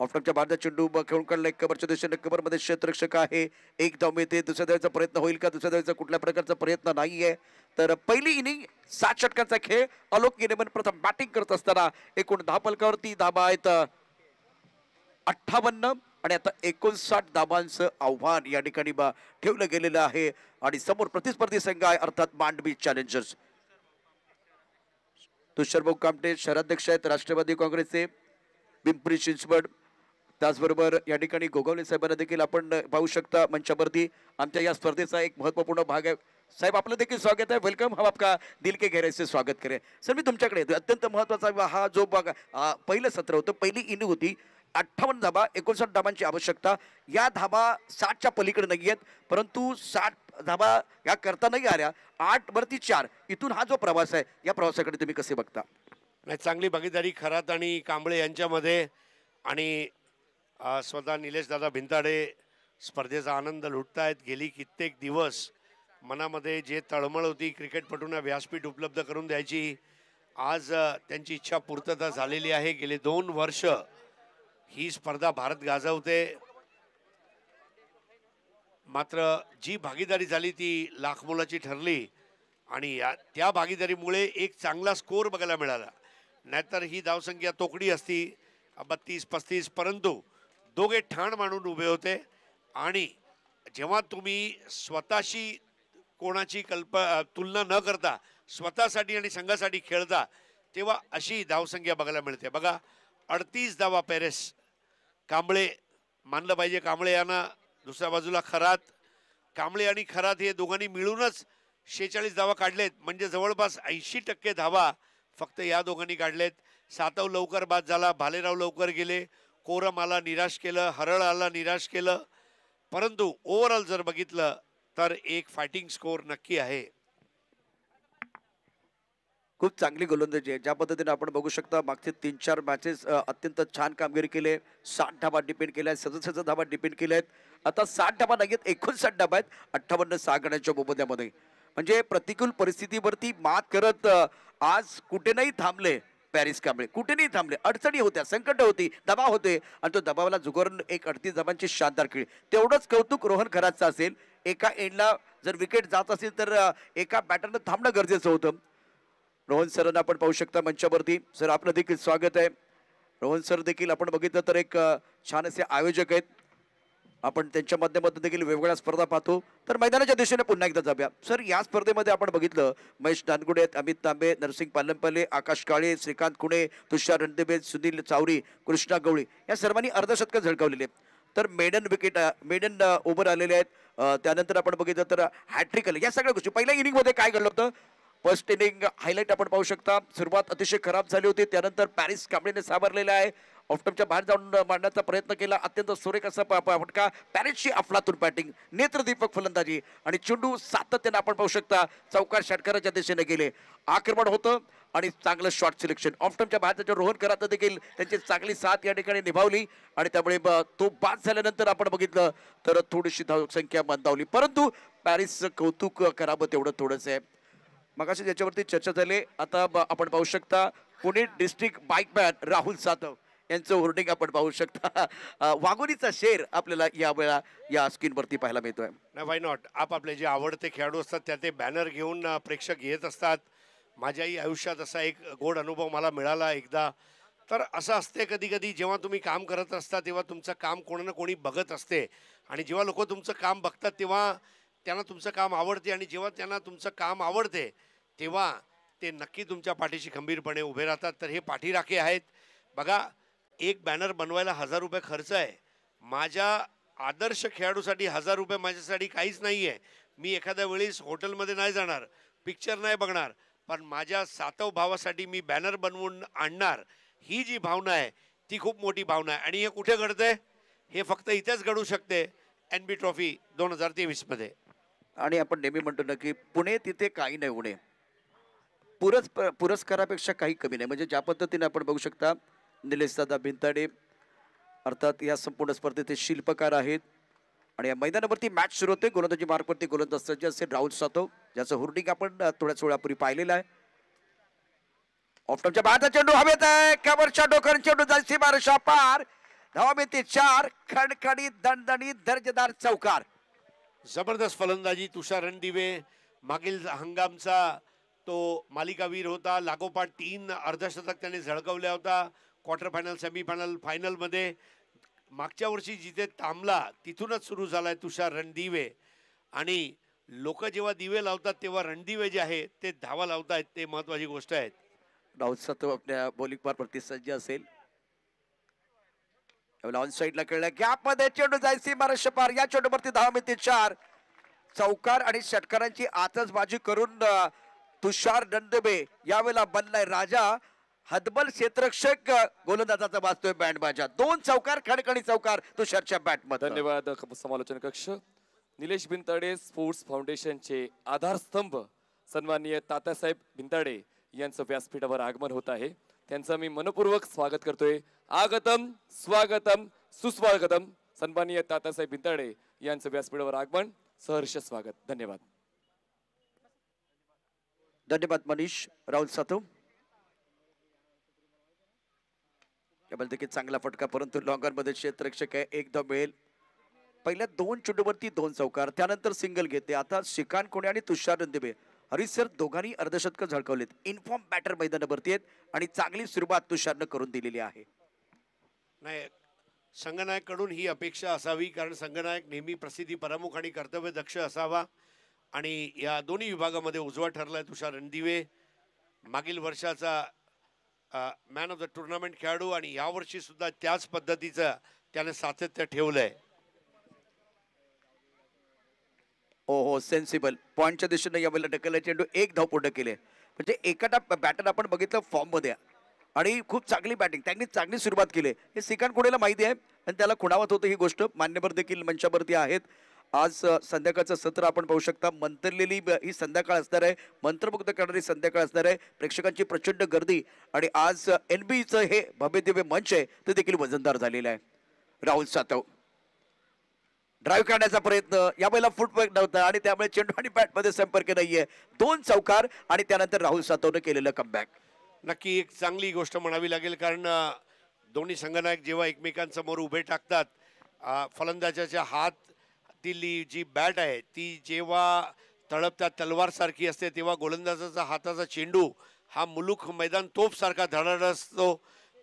ऑफटॉपच्या भारतात चेंडू खेळून काढला एक कबरच्या दिशेने कबरमध्ये क्षेत्ररक्षक आहे एक धाव मिळते दुसऱ्या द्यायचा प्रयत्न होईल का दुसऱ्या द्यायचा कुठल्या प्रकारचा प्रयत्न नाही आहे तर पहिली इनिंग सात षटकांचा खेळ अलोक गिरेमन प्रथम बॅटिंग करत असताना एकूण दहा पलकावरती धाबा आहेत अठ्ठावन्न आणि आता एकोणसाठ धाबांचं आव्हान या ठिकाणी ठेवलं गेलेलं आहे आणि समोर प्रतिस्पर्धी संघ आहे अर्थात मांडवी चॅलेंजर्स तुषार कामटे शहराध्यक्ष आहेत राष्ट्रवादी काँग्रेसचे पिंपरी चिंचवड त्याचबरोबर या ठिकाणी गोगावले साहेबांना देखील आपण पाहू शकता मंचावरती आमच्या या स्पर्धेचा एक महत्त्वपूर्ण भाग आहे साहेब आपलं देखील स्वागत आहे वेलकम हा आपका दिल के घेरायचे स्वागत करेल सर मी तुमच्याकडे अत्यंत महत्त्वाचा हा जो भाग पहिलं सत्र होतं पहिली इनिंग होती अठ्ठावन्न धाबा एकोणसाठ धाबांची आवश्यकता या धाबा साठच्या पलीकडे नाही आहेत परंतु साठ धाबा या करता नाही आल्या आठ वरती चार इथून हा जो प्रवास आहे या प्रवासाकडे तुम्ही कसे बघता नाही चांगली भागीदारी खरात आणि कांबळे यांच्यामध्ये आणि स्वतः दादा भिंताडे स्पर्धेचा आनंद लुटतायत आहेत गेली कित्येक दिवस मनामध्ये जे तळमळ होती क्रिकेटपटूंना व्यासपीठ उपलब्ध करून द्यायची आज त्यांची इच्छा पूर्तता झालेली आहे गेले दोन वर्ष ही स्पर्धा भारत गाजवते मात्र जी भागीदारी झाली ती लाख मोलाची ठरली आणि या त्या भागीदारीमुळे एक चांगला स्कोर बघायला मिळाला नाहीतर ही धावसंख्या तोकडी असती बत्तीस पस्तीस परंतु दोघे ठाण मानून उभे होते आणि जेव्हा तुम्ही स्वतःशी कोणाची कल्प तुलना न करता स्वतःसाठी आणि संघासाठी खेळता तेव्हा अशी धावसंख्या बघायला मिळते बघा अडतीस धावा पॅरेस कांबळे मानलं पाहिजे कांबळे यांना दुसऱ्या बाजूला खरात कांबळे आणि खरात हे दोघांनी मिळूनच शेहेचाळीस धावा काढलेत म्हणजे जवळपास ऐंशी टक्के धावा फक्त या दोघांनी काढलेत सातव लवकर बाद झाला भालेराव लवकर गेले कोरम आला निराश केलं हरळ आला निराश केलं परंतु ओव्हरऑल जर बघितलं तर एक फायटिंग स्कोर नक्की आहे खूप चांगली गोलंदाजी आहे ज्या पद्धतीने आपण बघू शकता मागचे तीन चार मॅचेस अत्यंत छान कामगिरी केली आहे साठ धाबा डिपेंड केल्या आहेत सदुसष्ट धाबा डिपेंड केले आहेत आता साठ धाबा नाही आहेत एकोणसाठ डाबा आहेत अठ्ठावन्न सहा गड्यांच्या मोबदल्यामध्ये म्हणजे प्रतिकूल परिस्थितीवरती मात करत आज कुठे नाही थांबले पॅरिस कांबळे कुठेही थांबले अडचणी होत्या संकट होती दबाव होते आणि तो दबावाला झुगारून एक अडतीस धावांची शानदार खेळी तेवढंच कौतुक रोहन खराजचं असेल एका एंडला जर विकेट जात असेल तर एका बॅटरनं थांबणं गरजेचं होतं रोहन सरांना आपण पाहू शकता मंचावरती सर आपलं देखील स्वागत आहे रोहन सर देखील आपण बघितलं तर एक छान असे आयोजक आहेत आपण त्यांच्या माध्यमातून देखील वेगवेगळ्या स्पर्धा पाहतो तर मैदानाच्या दिशेने पुन्हा एकदा जाऊया सर या स्पर्धेमध्ये आपण बघितलं महेश नानगुडे अमित तांबे नरसिंग पालनपाले आकाश काळे श्रीकांत कुणे तुषार रणदिबे सुनील चावरी कृष्णा गवळी या सर्वांनी अर्धशतक झळकावलेले तर मेडन विकेट मेडन ओव्हर आलेले आहेत त्यानंतर आपण बघितलं तर हॅट्रिकल या सगळ्या गोष्टी पहिल्या इनिंगमध्ये काय घडलं होतं फर्स्ट इनिंग हायलाईट आपण पाहू शकता सुरुवात अतिशय खराब झाली होती त्यानंतर पॅरिस कांबळेने सावरलेला आहे ऑफटमच्या बाहेर जाऊन मांडण्याचा प्रयत्न केला अत्यंत सुरेख असा फटका पॅरेटशी अफलातून बॅटिंग नेत्रदीपक फलंदाजी आणि चेंडू सातत्यानं आपण पाहू शकता चौकार षटकाराच्या दिशेने गेले आक्रमण होतं आणि चांगलं शॉर्ट सिलेक्शन ऑफटमच्या बाहेर रोहन करात देखील त्यांची चांगली साथ या ठिकाणी निभावली आणि त्यामुळे तो बाद झाल्यानंतर आपण बघितलं तर थोडीशी धावसंख्या मंदावली परंतु पॅरिसचं कौतुक करावं तेवढं थोडंसं आहे मगाशी ज्याच्यावरती चर्चा झाली आता आपण पाहू शकता Pune district bike man Rahul Jadhav यांचं होर्डिंग आपण पाहू शकता वाघोरीचा शेर आपल्याला या वेळा या स्क्रीनवरती पाहायला मिळतोय नाही वाय नॉट आपले जे आवडते खेळाडू असतात त्या ते बॅनर घेऊन प्रेक्षक येत असतात माझ्याही आयुष्यात असा एक गोड अनुभव मला मिळाला एकदा तर असं असते कधी कधी जेव्हा तुम्ही काम करत असता तेव्हा तुमचं काम कोणा ना कोणी बघत असते आणि जेव्हा लोक तुमचं काम बघतात तेव्हा त्यांना तुमचं काम आवडते आणि जेव्हा त्यांना तुमचं काम आवडते तेव्हा ते नक्की तुमच्या पाठीशी खंबीरपणे उभे राहतात तर हे पाठीराखे आहेत बघा एक बॅनर बनवायला हजार रुपये खर्च आहे माझ्या आदर्श खेळाडूसाठी हजार रुपये माझ्यासाठी काहीच नाही आहे मी एखाद्या वेळेस हॉटेलमध्ये नाही जाणार पिक्चर नाही बघणार पण माझ्या सातव भावासाठी मी बॅनर बनवून आणणार ही जी भावना आहे ती खूप मोठी भावना आहे आणि हे कुठे आहे हे फक्त इथेच घडू शकते एन बी ट्रॉफी दोन हजार तेवीसमध्ये आणि आपण नेहमी म्हणतो ना की पुणे तिथे काही नाही उणे पुरस्कारापेक्षा काही कमी नाही म्हणजे ज्या पद्धतीने आपण बघू शकता निलेश दादा भिंताडे अर्थात या संपूर्ण स्पर्धेत शिल्पकार आहेत आणि या मैदानावरती मॅच सुरू होते गोलंदाजी मार्गवरती गोलंदाज सज्ज असेल राहुल सातव ज्याचं होर्डिंग आपण थोड्याच वेळापूर्वी पाहिलेलं आहे ऑफटॉपच्या बाहेरचा चेंडू हवेत आहे कवरच्या डोकन चेंडू जायची बारशा पार धावा चार खणखणी दणदणीत दर्जेदार चौकार जबरदस्त फलंदाजी तुषार रणदिवे मागील हंगामचा तो मालिकावीर होता लागोपाठ तीन अर्धशतक त्याने झळकवल्या होता क्वार्टर फायनल सेमीफायनल मध्ये मागच्या वर्षी जिथे थांबला तिथूनच सुरू झालाय तुषार रणदिवे आणि लोक जेव्हा दिवे लावतात तेव्हा रणदिवे जे आहे ते धावा लावत आहेत ते महत्वाची गोष्ट आहेत डाऊटचा तो आपल्या बॉलिंग पार प्रति सज्ज असेल ऑन साईडला खेळला गॅपमध्ये चेंडू जायसी महाराष्ट्र पार या चेंडूवरती धावा मिळते चार चौकार आणि षटकारांची आतच आतसबाजी करून तुषार दंडबे यावेळेला बनलाय राजा हदबल क्षेत्रक्षक गोलंदाजाचा वाचतोय माझ्या दोन चौकार खडखणी चौकार तुषारच्या बॅटमध्ये धन्यवाद समालोचन कक्ष निलेश भिंतडे स्पोर्ट्स फाउंडेशनचे आधारस्तंभ सन्माननीय तात्यासाहेब भिंताडे यांचं व्यासपीठावर आगमन होत आहे त्यांचं मी मनपूर्वक स्वागत करतोय आगतम स्वागतम सुस्वागतम सन्माननीय तात्यासाहेब भिंतडे यांचं व्यासपीठावर आगमन सहर्ष स्वागत धन्यवाद धन्यवाद मनीष राहुल सातव डबल देखील चांगला फटका परंतु लॉंगरमध्ये क्षेत्ररक्षक आहे एकदा मिळेल पहिल्या दोन चेंडूवरती दोन चौकार त्यानंतर सिंगल घेते आता श्रीकांत कोणी आणि तुषार नंदिबे हरी सर दोघांनी अर्धशतक झळकवलेत इन्फॉर्म बॅटर मैदानावरती आहेत आणि चांगली सुरुवात तुषारनं करून दिलेली आहे नाही संगनायककडून ही अपेक्षा असावी कारण संगनायक नेहमी प्रसिद्धी प्रमुख आणि कर्तव्य दक्ष असावा आणि या दोन्ही विभागामध्ये उजवा ठरला आहे तुषार रणदिवे मागील वर्षाचा मॅन ऑफ द टुर्नामेंट खेळाडू आणि यावर्षी सुद्धा त्याच पद्धतीचं त्याने सातत्य ठेवलंय हो हो सेन्सिबल पॉईंटच्या दिशेने या वेळेला ढकलला चेंडू एक धाव पूर्ण केले म्हणजे एखादा बॅटर आपण बघितलं फॉर्ममध्ये आणि खूप चांगली बॅटिंग त्यांनी चांगली सुरुवात केली हे श्रीकांत कुडेला माहिती आहे आणि त्याला खुणावत होतं ही गोष्ट मान्यवर देखील मंचावरती आहेत आज संध्याकाळचं सत्र आपण पाहू शकता मंत्रलेली ही संध्याकाळ असणार आहे मंत्रमुग्ध करणारी संध्याकाळ असणार आहे प्रेक्षकांची प्रचंड गर्दी आणि आज एन बीचं हे दिव्य मंच आहे ते देखील वजनदार झालेलं आहे राहुल सातव ड्राईव्ह करण्याचा प्रयत्न या वेळेला फुटबॅक नव्हता आणि त्यामुळे चेंडू आणि बॅटमध्ये संपर्क नाहीये दोन चौकार आणि त्यानंतर राहुल सातवनं केलेलं कमबॅक नक्की एक चांगली गोष्ट म्हणावी लागेल कारण दोन्ही संघनायक जेव्हा एकमेकांसमोर उभे टाकतात फलंदाजाच्या हात जी बॅट आहे ती जेव्हा तळपत्या सारखी असते तेव्हा गोलंदाजाचा हाताचा चेंडू हा मुलूक मैदान तोफसारखा धडा असतो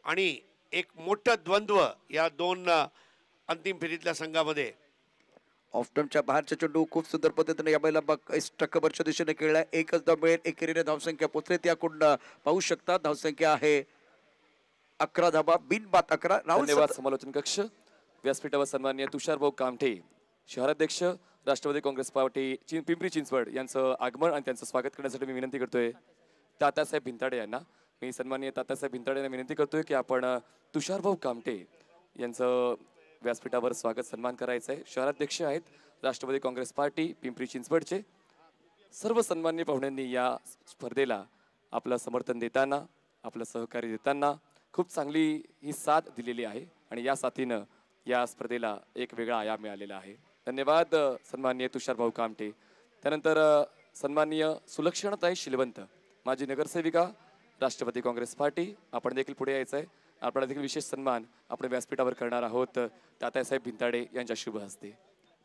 आणि एक मोठं द्वंद्व या दोन अंतिम फेरीतल्या संघामध्ये ऑफटमच्या बाहेरचा चेंडू खूप सुंदर पद्धतीने या बैला टक्कभरच्या दिशेने खेळला एकच धाव मिळेल एकेरीने धावसंख्या पोचले कुंड पाहू शकता धावसंख्या आहे अकरा धाबा बिन बात अकरा धन्यवाद समालोचन कक्ष व्यासपीठावर सन्मान्य तुषार भाऊ कामठे शहराध्यक्ष राष्ट्रवादी काँग्रेस पार्टी चिं पिंपरी चिंचवड यांचं आगमन आणि त्यांचं स्वागत करण्यासाठी मी विनंती करतोय तातासाहेब भिंताडे यांना मी सन्माननीय तातासाहेब भिंताडे यांना विनंती करतोय की आपण तुषारभाऊ कामटे यांचं व्यासपीठावर स्वागत सन्मान करायचं आहे शहराध्यक्ष आहेत राष्ट्रवादी काँग्रेस पार्टी पिंपरी चिंचवडचे सर्व सन्मान्य पाहुण्यांनी या स्पर्धेला आपलं समर्थन देताना आपलं सहकार्य देताना खूप चांगली ही साथ दिलेली आहे आणि या साथीनं या स्पर्धेला एक वेगळा आयाम मिळालेला आहे धन्यवाद सन्माननीय तुषार भाऊ कामटे त्यानंतर सन्माननीय सुलक्षणताई शिलवंत माजी नगरसेविका राष्ट्रवादी काँग्रेस पार्टी आपण देखील पुढे यायचं आहे आपण देखील विशेष सन्मान आपण व्यासपीठावर करणार आहोत तात्यासाहेब भिंताडे यांच्या शुभ हस्ते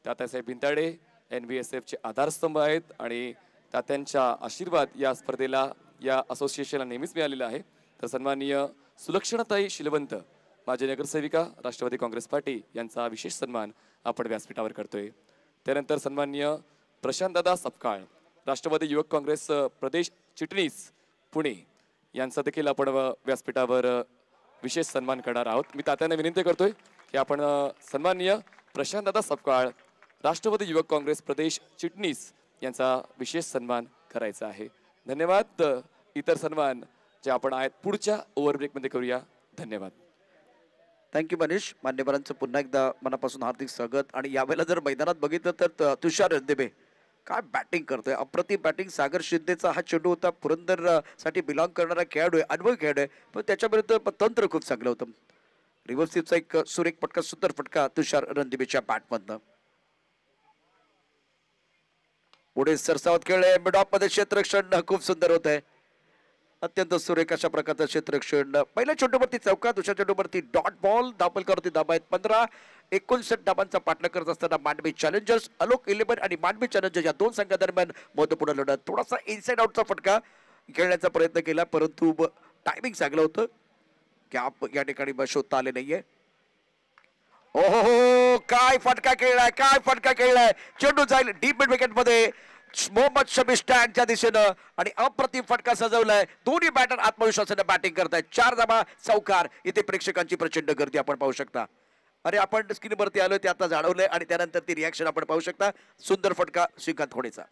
Tatyasaheb Bhintade N B S एफचे आधारस्तंभ आहेत आणि तात्यांच्या आशीर्वाद या स्पर्धेला या असोसिएशनला नेहमीच मिळालेला आहे तर सन्माननीय सुलक्षणताई शिलवंत माजी नगरसेविका राष्ट्रवादी काँग्रेस पार्टी यांचा विशेष सन्मान आपण व्यासपीठावर करतोय त्यानंतर सन्मान्य प्रशांतदादा सपकाळ राष्ट्रवादी युवक काँग्रेस प्रदेश चिटणीस पुणे यांचा देखील आपण व्यासपीठावर विशेष सन्मान करणार आहोत मी तात्याने विनंती करतोय की आपण सन्मान्य प्रशांतदादा सपकाळ राष्ट्रवादी युवक काँग्रेस प्रदेश चिटणीस यांचा विशेष सन्मान करायचा आहे धन्यवाद इतर सन्मान जे आपण आहेत पुढच्या ओव्हरब्रेकमध्ये करूया धन्यवाद थँक्यू मनीष मान्यवरांचं पुन्हा एकदा मनापासून हार्दिक स्वागत आणि यावेळेला जर मैदानात बघितलं तर तुषार रणदेबे काय बॅटिंग करतोय अप्रतिम बॅटिंग सागर शिंदेचा हा चेंडू होता पुरंदरसाठी बिलॉंग करणारा खेळाडू आहे अनुभव खेळाडू आहे पण त्याच्यापर्यंत तंत्र खूप चांगलं होतं रिव्हर्सिपचा एक सुरेख फटका सुंदर फटका तुषार रणदिबेच्या बॅटमधनं पुढे सरसावत खेळले मध्ये क्षेत्रक्षण खूप सुंदर होत आहे अत्यंत सुरेख अशा प्रकारचं क्षेत्रक्षण पहिल्या चेंडूवरती चौका दुसऱ्या चेंडूवरती डॉट बॉल धापलकरवरती धाबा आहेत पंधरा एकोणसठ धाबांचा पाठला करत असताना मांडवी चॅलेंजर्स अलोक इलेव्हन आणि मांडवी चॅलेंजर्स या दोन संघादरम्यान महत्वपूर्ण लढत थोडासा इनसाइड आउटचा फटका खेळण्याचा प्रयत्न केला परंतु टायमिंग चांगलं होतं कॅप या ठिकाणी शोधता आले नाहीये ओहो हो काय फटका खेळलाय काय फटका खेळलाय चेंडू जाईल डीप विकेट मध्ये मोहम्मद शमी स्टँडच्या दिशेनं आणि अप्रतिम फटका सजवलाय दोन्ही बॅटर आत्मविश्वासाने बॅटिंग करतायत चार धाबा चौकार इथे प्रेक्षकांची प्रचंड गर्दी आपण पाहू शकता अरे आपण स्क्रीनवरती आलोय ते आता जाणवलंय आणि त्यानंतर ती रिॲक्शन आपण पाहू शकता सुंदर फटका श्रीकांत खोडेचा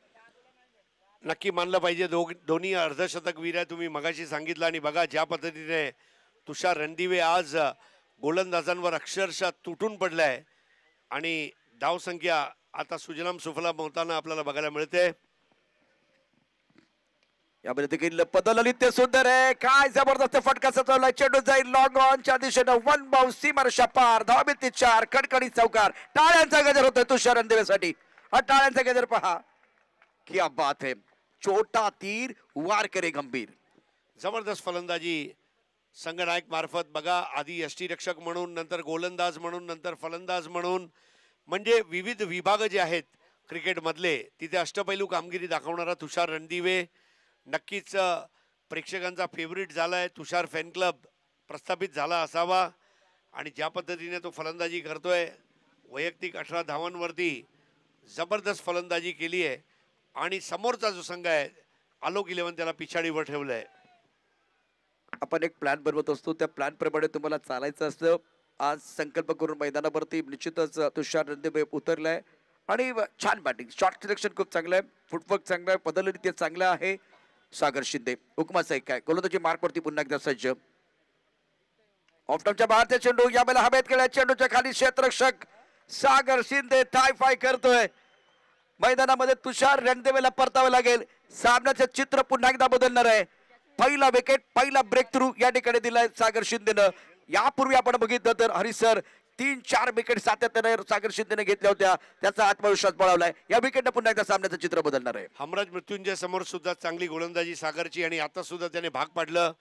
नक्की मानलं पाहिजे दोघ दोन्ही अर्धशतक वीर आहे तुम्ही मगाशी सांगितलं आणि बघा ज्या पद्धतीने तुषार रणदिवे आज गोलंदाजांवर अक्षरशः तुटून पडलाय आणि संख्या आता सुजलाम सुफला होताना आपल्याला बघायला मिळते यामध्ये देखील पदलित्य सुंदर आहे काय जबरदस्त फटका सचवला चेंडू जाईल लॉंग च्या दिशेनं वन बाऊ सीमर शपार धावमिती चार कडकडी चौकार टाळ्यांचा गजर होतोय तुषार देवेसाठी हा टाळ्यांचा गजर पहा क्या बात है छोटा तीर वार करे गंभीर जबरदस्त फलंदाजी संघनायक मार्फत बघा आधी यष्टीरक्षक म्हणून नंतर गोलंदाज म्हणून नंतर फलंदाज म्हणून म्हणजे विविध विभाग जे आहेत क्रिकेटमधले तिथे अष्टपैलू कामगिरी दाखवणारा तुषार रणदिवे नक्कीच प्रेक्षकांचा फेवरेट झाला आहे तुषार फॅन क्लब प्रस्थापित झाला असावा आणि ज्या पद्धतीने तो फलंदाजी करतो आहे वैयक्तिक अठरा धावांवरती जबरदस्त फलंदाजी केली आहे आणि समोरचा जो संघ आहे आलोक इलेव्हन त्याला पिछाडीवर ठेवलं आहे आपण एक प्लॅन बनवत असतो त्या प्लॅनप्रमाणे तुम्हाला चालायचं असतं आज संकल्प करून मैदानावरती निश्चितच तुषार रणदेवे उतरलाय आणि छान बॅटिंग शॉर्ट सिलेक्शन खूप चांगलं आहे फुटवर्क चांगलं आहे पदलरित्या चांगलं आहे सागर शिंदे हुकमा साहेब काय गोलंदाजी मार्कवरती पुन्हा एकदा सज्ज ऑफटॉमच्या बाहेरचे चेंडू या वेळेला हवेत केला चेंडूच्या खाली क्षेत्ररक्षक सागर शिंदे थाय फाय करतोय मैदानामध्ये तुषार रणदेवेला परतावं लागेल सामन्याचं चित्र पुन्हा एकदा बदलणार आहे पहिला विकेट पहिला ब्रेक थ्रू या ठिकाणी दिलाय सागर शिंदेनं यापूर्वी आपण बघितलं तर हरिसर तीन चार विकेट सातत्याने सागर शिंदेने घेतल्या होत्या त्याचा आत्मविश्वास बळावलाय या विकेटने पुन्हा एकदा सामन्याचं चित्र बदलणार आहे हमराज मृत्यूंच्या समोर सुद्धा चांगली गोलंदाजी सागरची आणि आता सुद्धा त्याने भाग पाडलं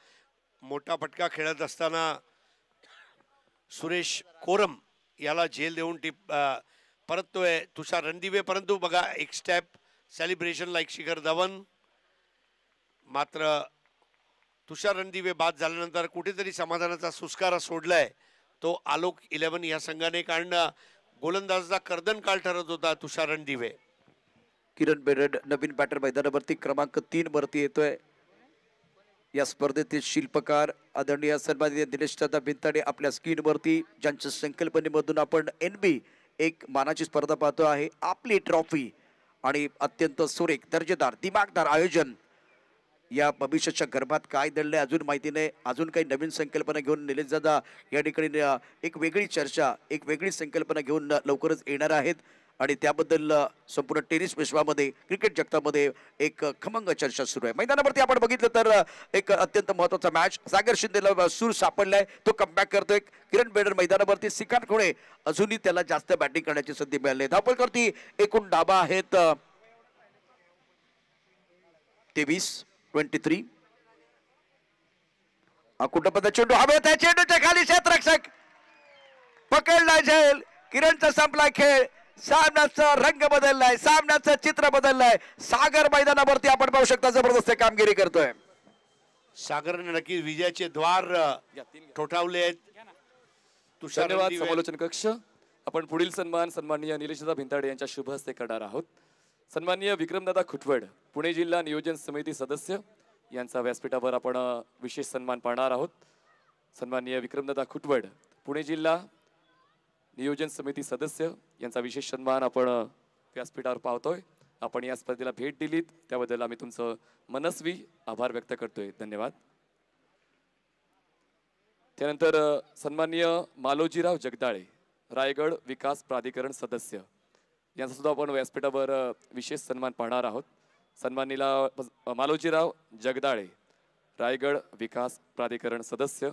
मोठा फटका खेळत असताना सुरेश कोरम याला झेल देऊन टिप आहे तुषार रणदिवे परंतु बघा एक स्टॅप सेलिब्रेशनला एक शिखर धवन मात्र तुषार रणदिवे बाद झाल्यानंतर कुठेतरी समाधानाचा सुस्कारा सोडलाय तो आलोक इलेव्हन या संघाने कारण गोलंदाजाचा कर्दन काल ठरत होता तुषार रणदिवे किरण बेरड नवीन बॅटर मैदानावरती क्रमांक तीन वरती येतोय या स्पर्धेतील शिल्पकार आदरणीय सन्माननीय दिनेश दादा भिंताडे आपल्या स्क्रीनवरती ज्यांच्या संकल्पनेमधून आपण एन बी एक मानाची स्पर्धा पाहतो आहे आपली ट्रॉफी आणि अत्यंत सुरेख दर्जेदार दिमागदार आयोजन या भविष्याच्या गर्भात काय दडलं अजून माहिती नाही अजून काही नवीन संकल्पना घेऊन दादा या ठिकाणी एक वेगळी चर्चा एक वेगळी संकल्पना घेऊन लवकरच येणार आहेत आणि त्याबद्दल संपूर्ण टेनिस विश्वामध्ये क्रिकेट जगतामध्ये एक खमंग चर्चा सुरू आहे मैदानावरती आपण बघितलं तर एक अत्यंत महत्त्वाचा मॅच सागर शिंदेला सूर सापडलाय तो कमबॅक करतोय किरण बेडर मैदानावरती सिकान खोळे अजूनही त्याला जास्त बॅटिंग करण्याची संधी मिळाली धापलकरती एकूण डाबा आहेत तेवीस ट्वेंटी चेंडू हवे त्या चेंडूच्या खाली क्षेत्ररक्षक पकडला झेल किरणचा संपला खेळ सामन्याचा रंग बदललाय सामन्याचं चित्र बदललाय सागर मैदानावरती आपण पाहू शकता जबरदस्त कामगिरी करतोय सागरने नक्की विजयाचे द्वार ठोठावले आहेत तुषार समालोचन कक्ष आपण पुढील सन्मान सन्माननीय निलेशदा भिंताडे यांच्या शुभ हस्ते करणार आहोत सन्माननीय विक्रमदादा खुटवड पुणे जिल्हा नियोजन समिती सदस्य यांचा व्यासपीठावर आपण विशेष सन्मान पाहणार आहोत सन्माननीय विक्रमदादा खुटवड पुणे जिल्हा नियोजन समिती सदस्य यांचा विशेष सन्मान आपण व्यासपीठावर पाहतोय आपण या स्पर्धेला भेट दिलीत त्याबद्दल आम्ही तुमचं मनस्वी आभार व्यक्त करतोय धन्यवाद त्यानंतर सन्माननीय मालोजीराव जगदाळे रायगड विकास प्राधिकरण सदस्य यांचा सुद्धा आपण व्यासपीठावर विशेष सन्मान पाहणार आहोत सन्मानीला मालोजीराव जगदाळे रायगड विकास प्राधिकरण सदस्य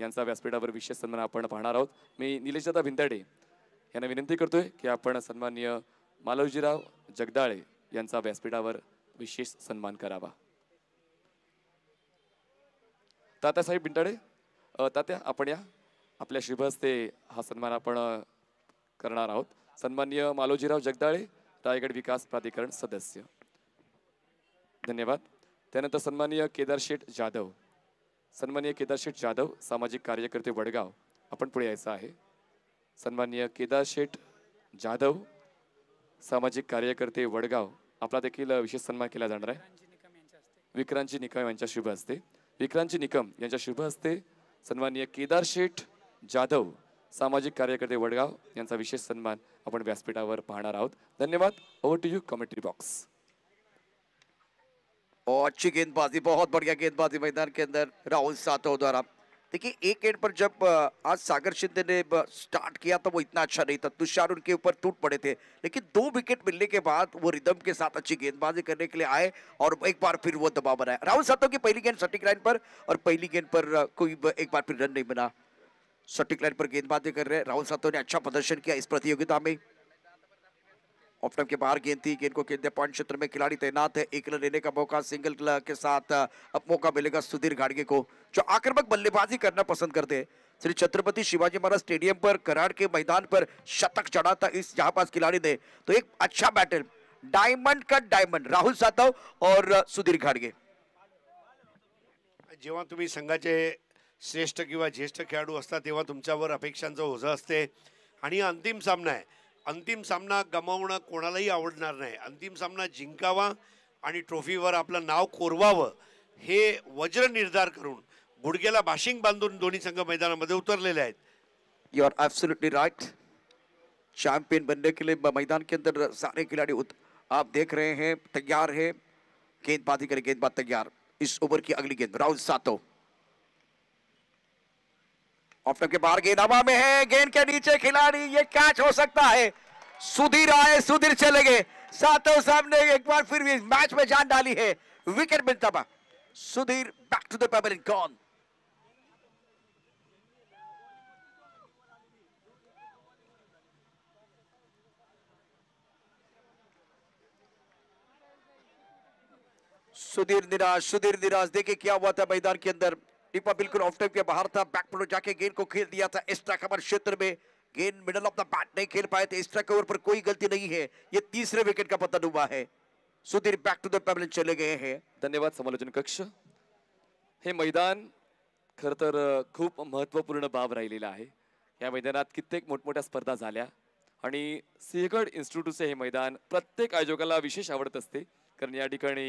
यांचा व्यासपीठावर विशेष सन्मान आपण पाहणार आहोत मी निलेशदा भिंताडे यांना विनंती करतोय की आपण सन्माननीय मालोजीराव जगदाळे यांचा व्यासपीठावर विशेष सन्मान करावा तात्यासाहेब भिंताडे तात्या आपण या आपल्या शुभ हस्ते हा सन्मान आपण करणार आहोत सन्मान्य मालोजीराव जगदाळे रायगड विकास प्राधिकरण सदस्य धन्यवाद त्यानंतर सन्माननीय केदार शेठ जाधव सन्मान्य केदार शेठ जाधव सामाजिक कार्यकर्ते वडगाव आपण पुढे यायचं आहे सन्माननीय केदार शेठ जाधव सामाजिक कार्यकर्ते वडगाव आपला देखील विशेष सन्मान केला जाणार आहे विक्रांतजी निकम यांच्या शुभ हस्ते विक्रांतजी निकम यांच्या शुभ हस्ते सन्माननीय केदार शेठ जाधव सामाजिक कार्यकर्ते वडगाव यांचा विशेष सन्मान आपण व्यासपीठावर पाहणार आहोत धन्यवाद over to you commentary box और अच्छी गेंदबाजी बहुत बढ़िया गेंदबाजी मैदान के अंदर राहुल सातव द्वारा देखिए एक एंड पर जब आज सागर शिंदे ने स्टार्ट किया तो वो इतना अच्छा नहीं था तुषार उनके ऊपर टूट पड़े थे लेकिन दो विकेट मिलने के बाद वो रिदम के साथ अच्छी गेंदबाजी करने के लिए आए और एक बार फिर वो दबाव बनाया राहुल सातव की पहली गेंद सटीक लाइन पर और पहली गेंद पर कोई एक बार फिर रन नहीं बना सटीक लाइन पर गेंदबाजी कर रहे हैं राहुल सातों ने अच्छा प्रदर्शन किया इस प्रतियोगिता में ऑफ के बाहर गेंद थी गेंद को केंद्रीय पॉइंट क्षेत्र में खिलाड़ी तैनात है एक रन लेने का मौका सिंगल के साथ अब मौका मिलेगा सुधीर घाड़गे को जो आक्रमक बल्लेबाजी करना पसंद करते हैं श्री छत्रपति शिवाजी महाराज स्टेडियम पर कराड़ के मैदान पर शतक चढ़ा था इस जहां पास खिलाड़ी ने तो एक अच्छा बैटल डायमंड का डायमंड राहुल सातव और सुधीर घाडगे जेव्हा तुम्ही संघाचे श्रेष्ठ किंवा ज्येष्ठ खेळाडू असतात तेव्हा तुमच्यावर अपेक्षांचं ओझं असते आणि अंतिम सामना आहे अंतिम सामना गमावणं कोणालाही आवडणार नाही अंतिम सामना जिंकावा आणि ट्रॉफीवर आपलं नाव कोरवावं हे वज्र निर्धार करून गुडघ्याला बाशिंग बांधून दोन्ही संघ मैदानामध्ये उतरलेले आहेत you are absolutely right champion बनने के लिए मैदान के अंदर सारे खिलाड़ी आप देख रहे हैं तैयार है गेंदबाजी करें गेंदबाज तैयार इस ओवर की अगली गेंद राहुल सातो ऑफ के बाहर गेंद हवा में है गेंद के नीचे खिलाड़ी ये कैच हो सकता है सुधीर आए सुधीर चले गए सातों सामने एक बार फिर भी मैच में जान डाली है विकेट मिलता पा Sudhir back to the pavilion gone Sudhir निराश सुधीर निराश देखिए क्या हुआ था मैदान के अंदर डिब्बा बिल्कुल ऑफ टाइम के बाहर था बैक पर जाके गेंद को खेल दिया था एक्स्ट्रा कवर क्षेत्र में गेंद मिडल ऑफ द बैट नहीं खेल पाए थे एक्स्ट्रा कवर पर कोई गलती नहीं है ये तीसरे विकेट का पतन हुआ है सुधीर बैक टू द पेमेंट चले गए हैं धन्यवाद समालोचन कक्ष हे मैदान खरतर खूप महत्त्वपूर्ण बाब राहिलेला आहे या मैदानात कित्येक मोठमोठ्या स्पर्धा झाल्या आणि सिंहगड इन्स्टिट्यूटचे हे मैदान प्रत्येक आयोजकाला विशेष आवडत असते कारण या ठिकाणी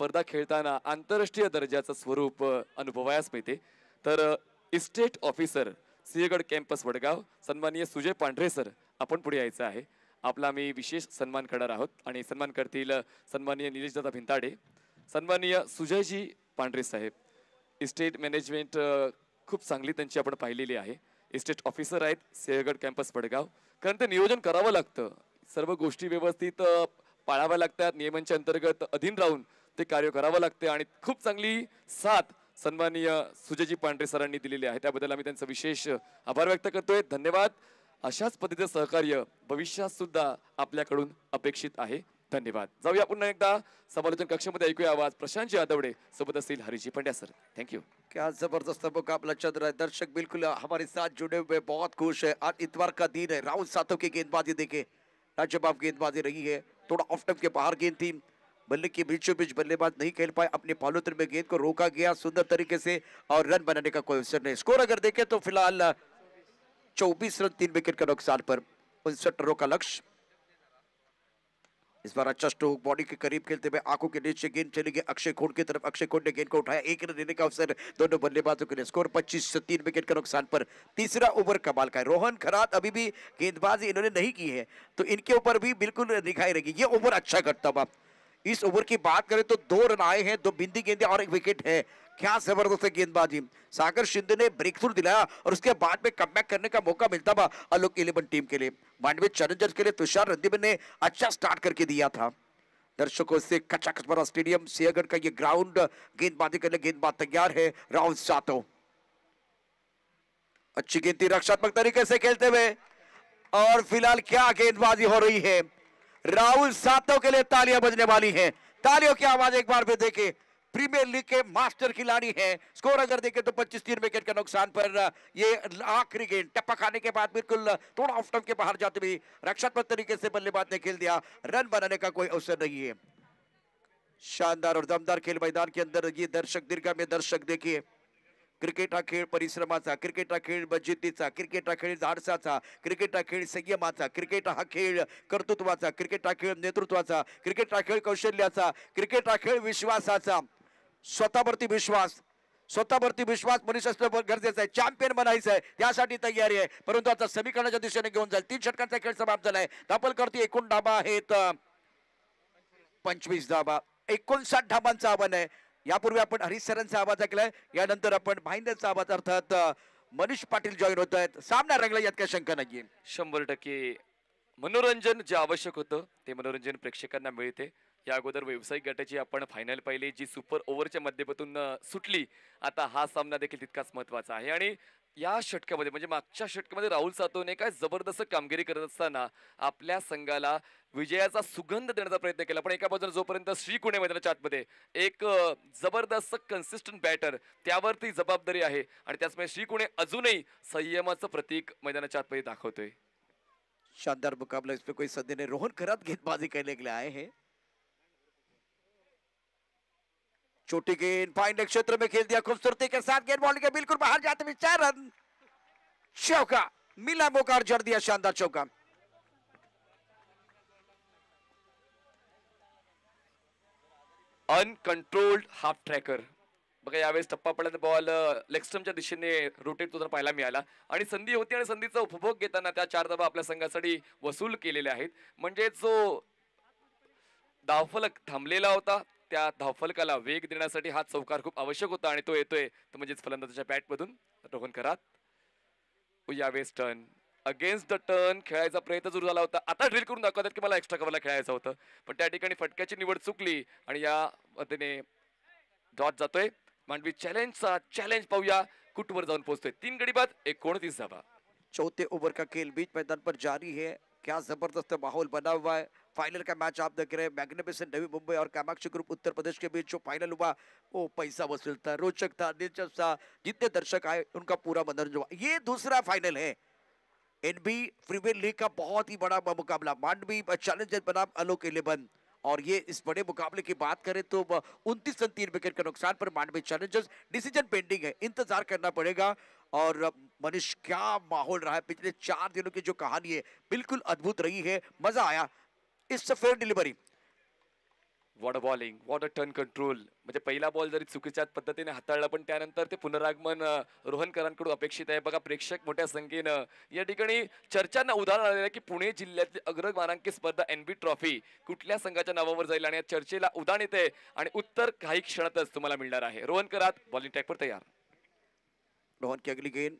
स्पर्धा खेळताना आंतरराष्ट्रीय दर्जाचं स्वरूप अनुभवायास मिळते तर estate officer Sinhagad campus Wadgaon सन्माननीय सुजय पांढरे सर आपण पुढे यायचं आहे आपला आम्ही विशेष सन्मान करणार आहोत आणि सन्मान करतील सन्माननीय निलेशदादा भिंताडे सन्माननीय सुजयजी पांढरे साहेब इस्टेट मॅनेजमेंट खूप चांगली त्यांची आपण पाहिलेली आहे इस्टेट ऑफिसर आहेत सिंहगड कॅम्पस वडगाव कारण ते नियोजन करावं लागतं सर्व गोष्टी व्यवस्थित पाळाव्या लागतात नियमांच्या अंतर्गत अधीन राहून ते कार्य करावं लागते आणि खूप चांगली साथ सन्माननीय सुजयजी पांढरे सरांनी दिलेली आहे त्याबद्दल आम्ही त्यांचा विशेष आभार व्यक्त करतोय धन्यवाद अशाच पद्धतीचं सहकार्य भविष्यात सुद्धा आपल्याकडून अपेक्षित आहे धन्यवाद जाऊया पुन्हा एकदा समालोचन कक्षामध्ये ऐकूया आवाज प्रशांतजी यादवडे सोबत असतील हरिजी पंड्या सर थँक्यू क्या जबरदस्त मुकाबला चल रहा दर्शक बिल्कुल हमारे साथ जुड़े हुए बहुत खुश है आज इतवार का दिन है राहुल सातों की गेंदबाजी देखे राज्य बाप गेंदबाजी रही है थोड़ा ऑफ टप के बाहर गेंद थी बल्ले के बीचों बीच बल्लेबाज नहीं खेल पाए अपने पालोत्र में गेंद को रोका गया सुंदर तरीके से और रन बनाने का कोई अवसर नहीं स्कोर अगर देखें तो फिलहाल चौबीस रन तीन विकेट के नुकसान पर उनसठ रनों का लक्ष्य इस बार अच्छा स्ट्रोक बॉडी के करीब खेलते हुए आंखों के नीचे गेंद चली गई अक्षय खोड की तरफ अक्षय खोड ने गेंद को उठाया एक रन देने का अवसर दोनों बल्लेबाजों के लिए स्कोर पच्चीस से तीन विकेट के नुकसान पर तीसरा ओवर कमाल का है रोहन खरात अभी भी गेंदबाजी इन्होंने नहीं की है तो इनके ऊपर भी बिल्कुल दिखाई रहेगी ये ओवर अच्छा करता हुआ इस ओवर की बात करें तो दो रन आए हैं दो बिंदी गेंदे और एक विकेट है क्या जबरदस्त है गेंदबाजी सागर शिंदे ने ब्रेक थ्रू दिलाया और उसके बाद में कम करने का मौका मिलता था अलोक इलेवन टीम के लिए मांडवे चैलेंजर्स के लिए तुषार रंदीवन ने अच्छा स्टार्ट करके दिया था दर्शकों से कच्चा कचमरा स्टेडियम सियागढ़ का ये ग्राउंड गेंदबाजी के लिए गेंदबाज तैयार है राहुल सातो अच्छी गिनती रक्षात्मक तरीके से खेलते हुए और फिलहाल क्या गेंदबाजी हो रही है राहुल सातों के लिए तालियां बजने वाली हैं तालियों की आवाज एक बार फिर देखे प्रीमियर लीग के मास्टर खिलाड़ी हैं स्कोर अगर देखें तो 25 तीन विकेट का नुकसान पर ये आखिरी गेंद टप्पा खाने के बाद बिल्कुल थोड़ा ऑफ टर्म के बाहर जाते हुए रक्षात्मक तरीके से बल्लेबाज ने खेल दिया रन बनाने का कोई अवसर नहीं है शानदार और दमदार खेल मैदान के अंदर ये दर्शक दीर्घा में दर्शक देखिए क्रिकेट हा खेळ परिश्रमाचा क्रिकेट हा खेळ बजेतीचा क्रिकेट हा खेळ झाडसाचा क्रिकेट हा खेळ संयमाचा क्रिकेट हा खेळ कर्तृत्वाचा क्रिकेट हा खेळ नेतृत्वाचा क्रिकेट हा खेळ कौशल्याचा क्रिकेट हा खेळ विश्वासाचा स्वतःवरती विश्वास स्वतःवरती विश्वास मनुष्य असणं गरजेचं आहे चॅम्पियन बनायचं आहे त्यासाठी तयारी आहे परंतु आता समीकरणाच्या दिशेने घेऊन जाईल तीन षटकांचा खेळ समाप्त झालाय दापलकरती एकूण ढाबा आहेत पंचवीस धाबा एकोणसाठ ढाबांचा आव्हान आहे यापूर्वी आपण हरीश सरांचा आवाज ऐकलाय यानंतर आपण भाईंदरचा आवाज अर्थात मनीष पाटील जॉईन होत आहेत सामना रंगला यात काय शंका नाही शंभर टक्के मनोरंजन जे आवश्यक होतं ते मनोरंजन प्रेक्षकांना मिळते या अगोदर व्यावसायिक गटाची आपण फायनल पाहिली जी सुपर ओव्हरच्या माध्यमातून सुटली आता हा सामना देखील तितकाच महत्वाचा आहे आणि या षटकामध्ये म्हणजे मागच्या षटकामध्ये राहुल सातवने काय जबरदस्त कामगिरी करत असताना आपल्या संघाला विजयाचा सुगंध देण्याचा प्रयत्न केला पण एका बाजूला जोपर्यंत श्री कुणे मैदानाच्या आतमध्ये एक जबरदस्त कन्सिस्टंट बॅटर त्यावरती जबाबदारी आहे आणि त्याचमुळे श्री कुणे अजूनही संयमाचं प्रतीक मैदानाच्या आतमध्ये दाखवतोय शानदार मुकाबला इसमें कोई सध्याने रोहन खरात घेत बाजी केले लिए आहे छोटी गेंद फाइनल क्षेत्र में खेल दिया खूबसूरती के साथ गेंद बॉल के बिल्कुल बाहर जाते हुए चार रन चौका मिला मौका जड़ दिया शानदार चौका अनकंट्रोल्ड हाफ ट्रॅकर बघा यावेळेस टप्पा तो बॉल लेक्स्टमच्या दिशेने रोटेट तो पाहायला मिळाला आणि संधी होती आणि संधीचा उपभोग घेताना त्या चार धावा आपल्या संघासाठी वसूल केलेल्या आहेत म्हणजे जो दावफलक थांबलेला होता त्या धावफलकाला वेग देण्यासाठी हा चौकार खूप आवश्यक होता आणि तो येतोय तो म्हणजेच फलंदाजाच्या बॅटमधून Rohan Karat west turn against the turn खेळायचा प्रयत्न सुरू झाला होता आता ड्रिल करून दाखवतात की मला एक्स्ट्रा कवरला खेळायचं होतं पण त्या ठिकाणी फटक्याची निवड चुकली आणि या मध्ये डॉट जातोय मांडवी चॅलेंजचा चॅलेंज पाहूया कुटवर जाऊन पोहोचतोय तीन गडी बाद एकोणतीस धावा चौथे ओव्हर का खेल बीच मैदान पर जारी है क्या जबरदस्त माहोल बना हुआ है फाइनल का मैच आप देख रहे हैं मैग्निफिसेंट नवी मुंबई और कामाक्ष ग्रुप उत्तर प्रदेश के बीच जो फाइनल हुआ वो पैसा वसूल था रोचक था दिलचस्प था जितने दर्शक आए उनका पूरा मनोरंजन हुआ ये दूसरा फाइनल है एनबी प्रीमियर लीग का बहुत ही बड़ा मुकाबला मांडवी चैलेंजर बना अलोक इलेवन और ये इस बड़े मुकाबले की बात करें तो उनतीस रन तीन विकेट के नुकसान पर मांडवी चैलेंजर्स डिसीजन पेंडिंग है इंतजार करना पड़ेगा और मनीष क्या माहौल रहा है पिछले चार दिनों की जो कहानी है बिल्कुल अद्भुत रही है मजा आया it's a fair delivery what a bowling what a turn control म्हणजे पहिला बॉल जरी चुकीच्या पद्धतीने हाताळला पण त्यानंतर ते पुनरागमन रोहनकरांकडून अपेक्षित आहे बघा प्रेक्षक मोठ्या संख्येनं या ठिकाणी चर्चांना उदाहरण आलेलं आहे की पुणे जिल्ह्यातील अग्रमानांकित स्पर्धा एन बी ट्रॉफी कुठल्या संघाच्या नावावर जाईल आणि या चर्चेला उदाहरण येते आणि उत्तर काही क्षणातच तुम्हाला मिळणार आहे रोहनकरात करात बॉलिंग टॅकवर तयार रोहन की अगली गेंद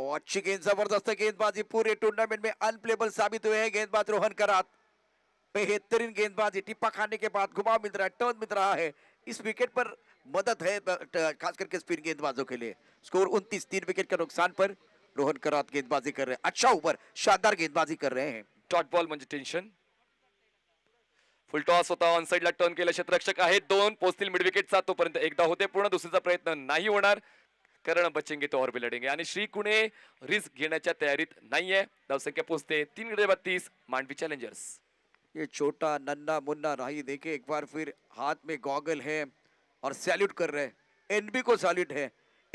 oh, अच्छी गेंद जबरदस्त गेंदबाजी पूरे टूर्नामेंट में अनप्लेबल साबित हुए हैं गेंदबाज रोहन करात बेहतरीन गेंदबाजी टिप्पा खाने के बाद घुमाव मिल रहा है टर्न मिल रहा है इस विकेट पर मदद है खास करके स्पिन गेंदबाजों के लिए स्कोर उनतीस तीन विकेट के नुकसान पर रोहन करात गेंदबाजी कर रहे हैं अच्छा ऊपर शानदार गेंदबाजी कर रहे हैं टॉट बॉल म्हणजे टेंशन फुल टॉस होता ऑन साइड टर्न के केला रक्षक है दोन पोचतील मिड विकेट सात तो पर्यत एक होते पूर्ण दुसरे का प्रयत्न नाही होणार करण बचेंगे तो और भी लड़ेंगे श्री कुणे रिस्क घेना तैयारी नहीं है धावसंख्या पोचते तीन गडे बत्तीस मांडवी चैलेंजर्स ये छोटा नन्ना मुन्ना राही देखे एक बार फिर हाथ में गॉगल है और सैल्यूट कर रहे हैं एनबी को सैल्यूट है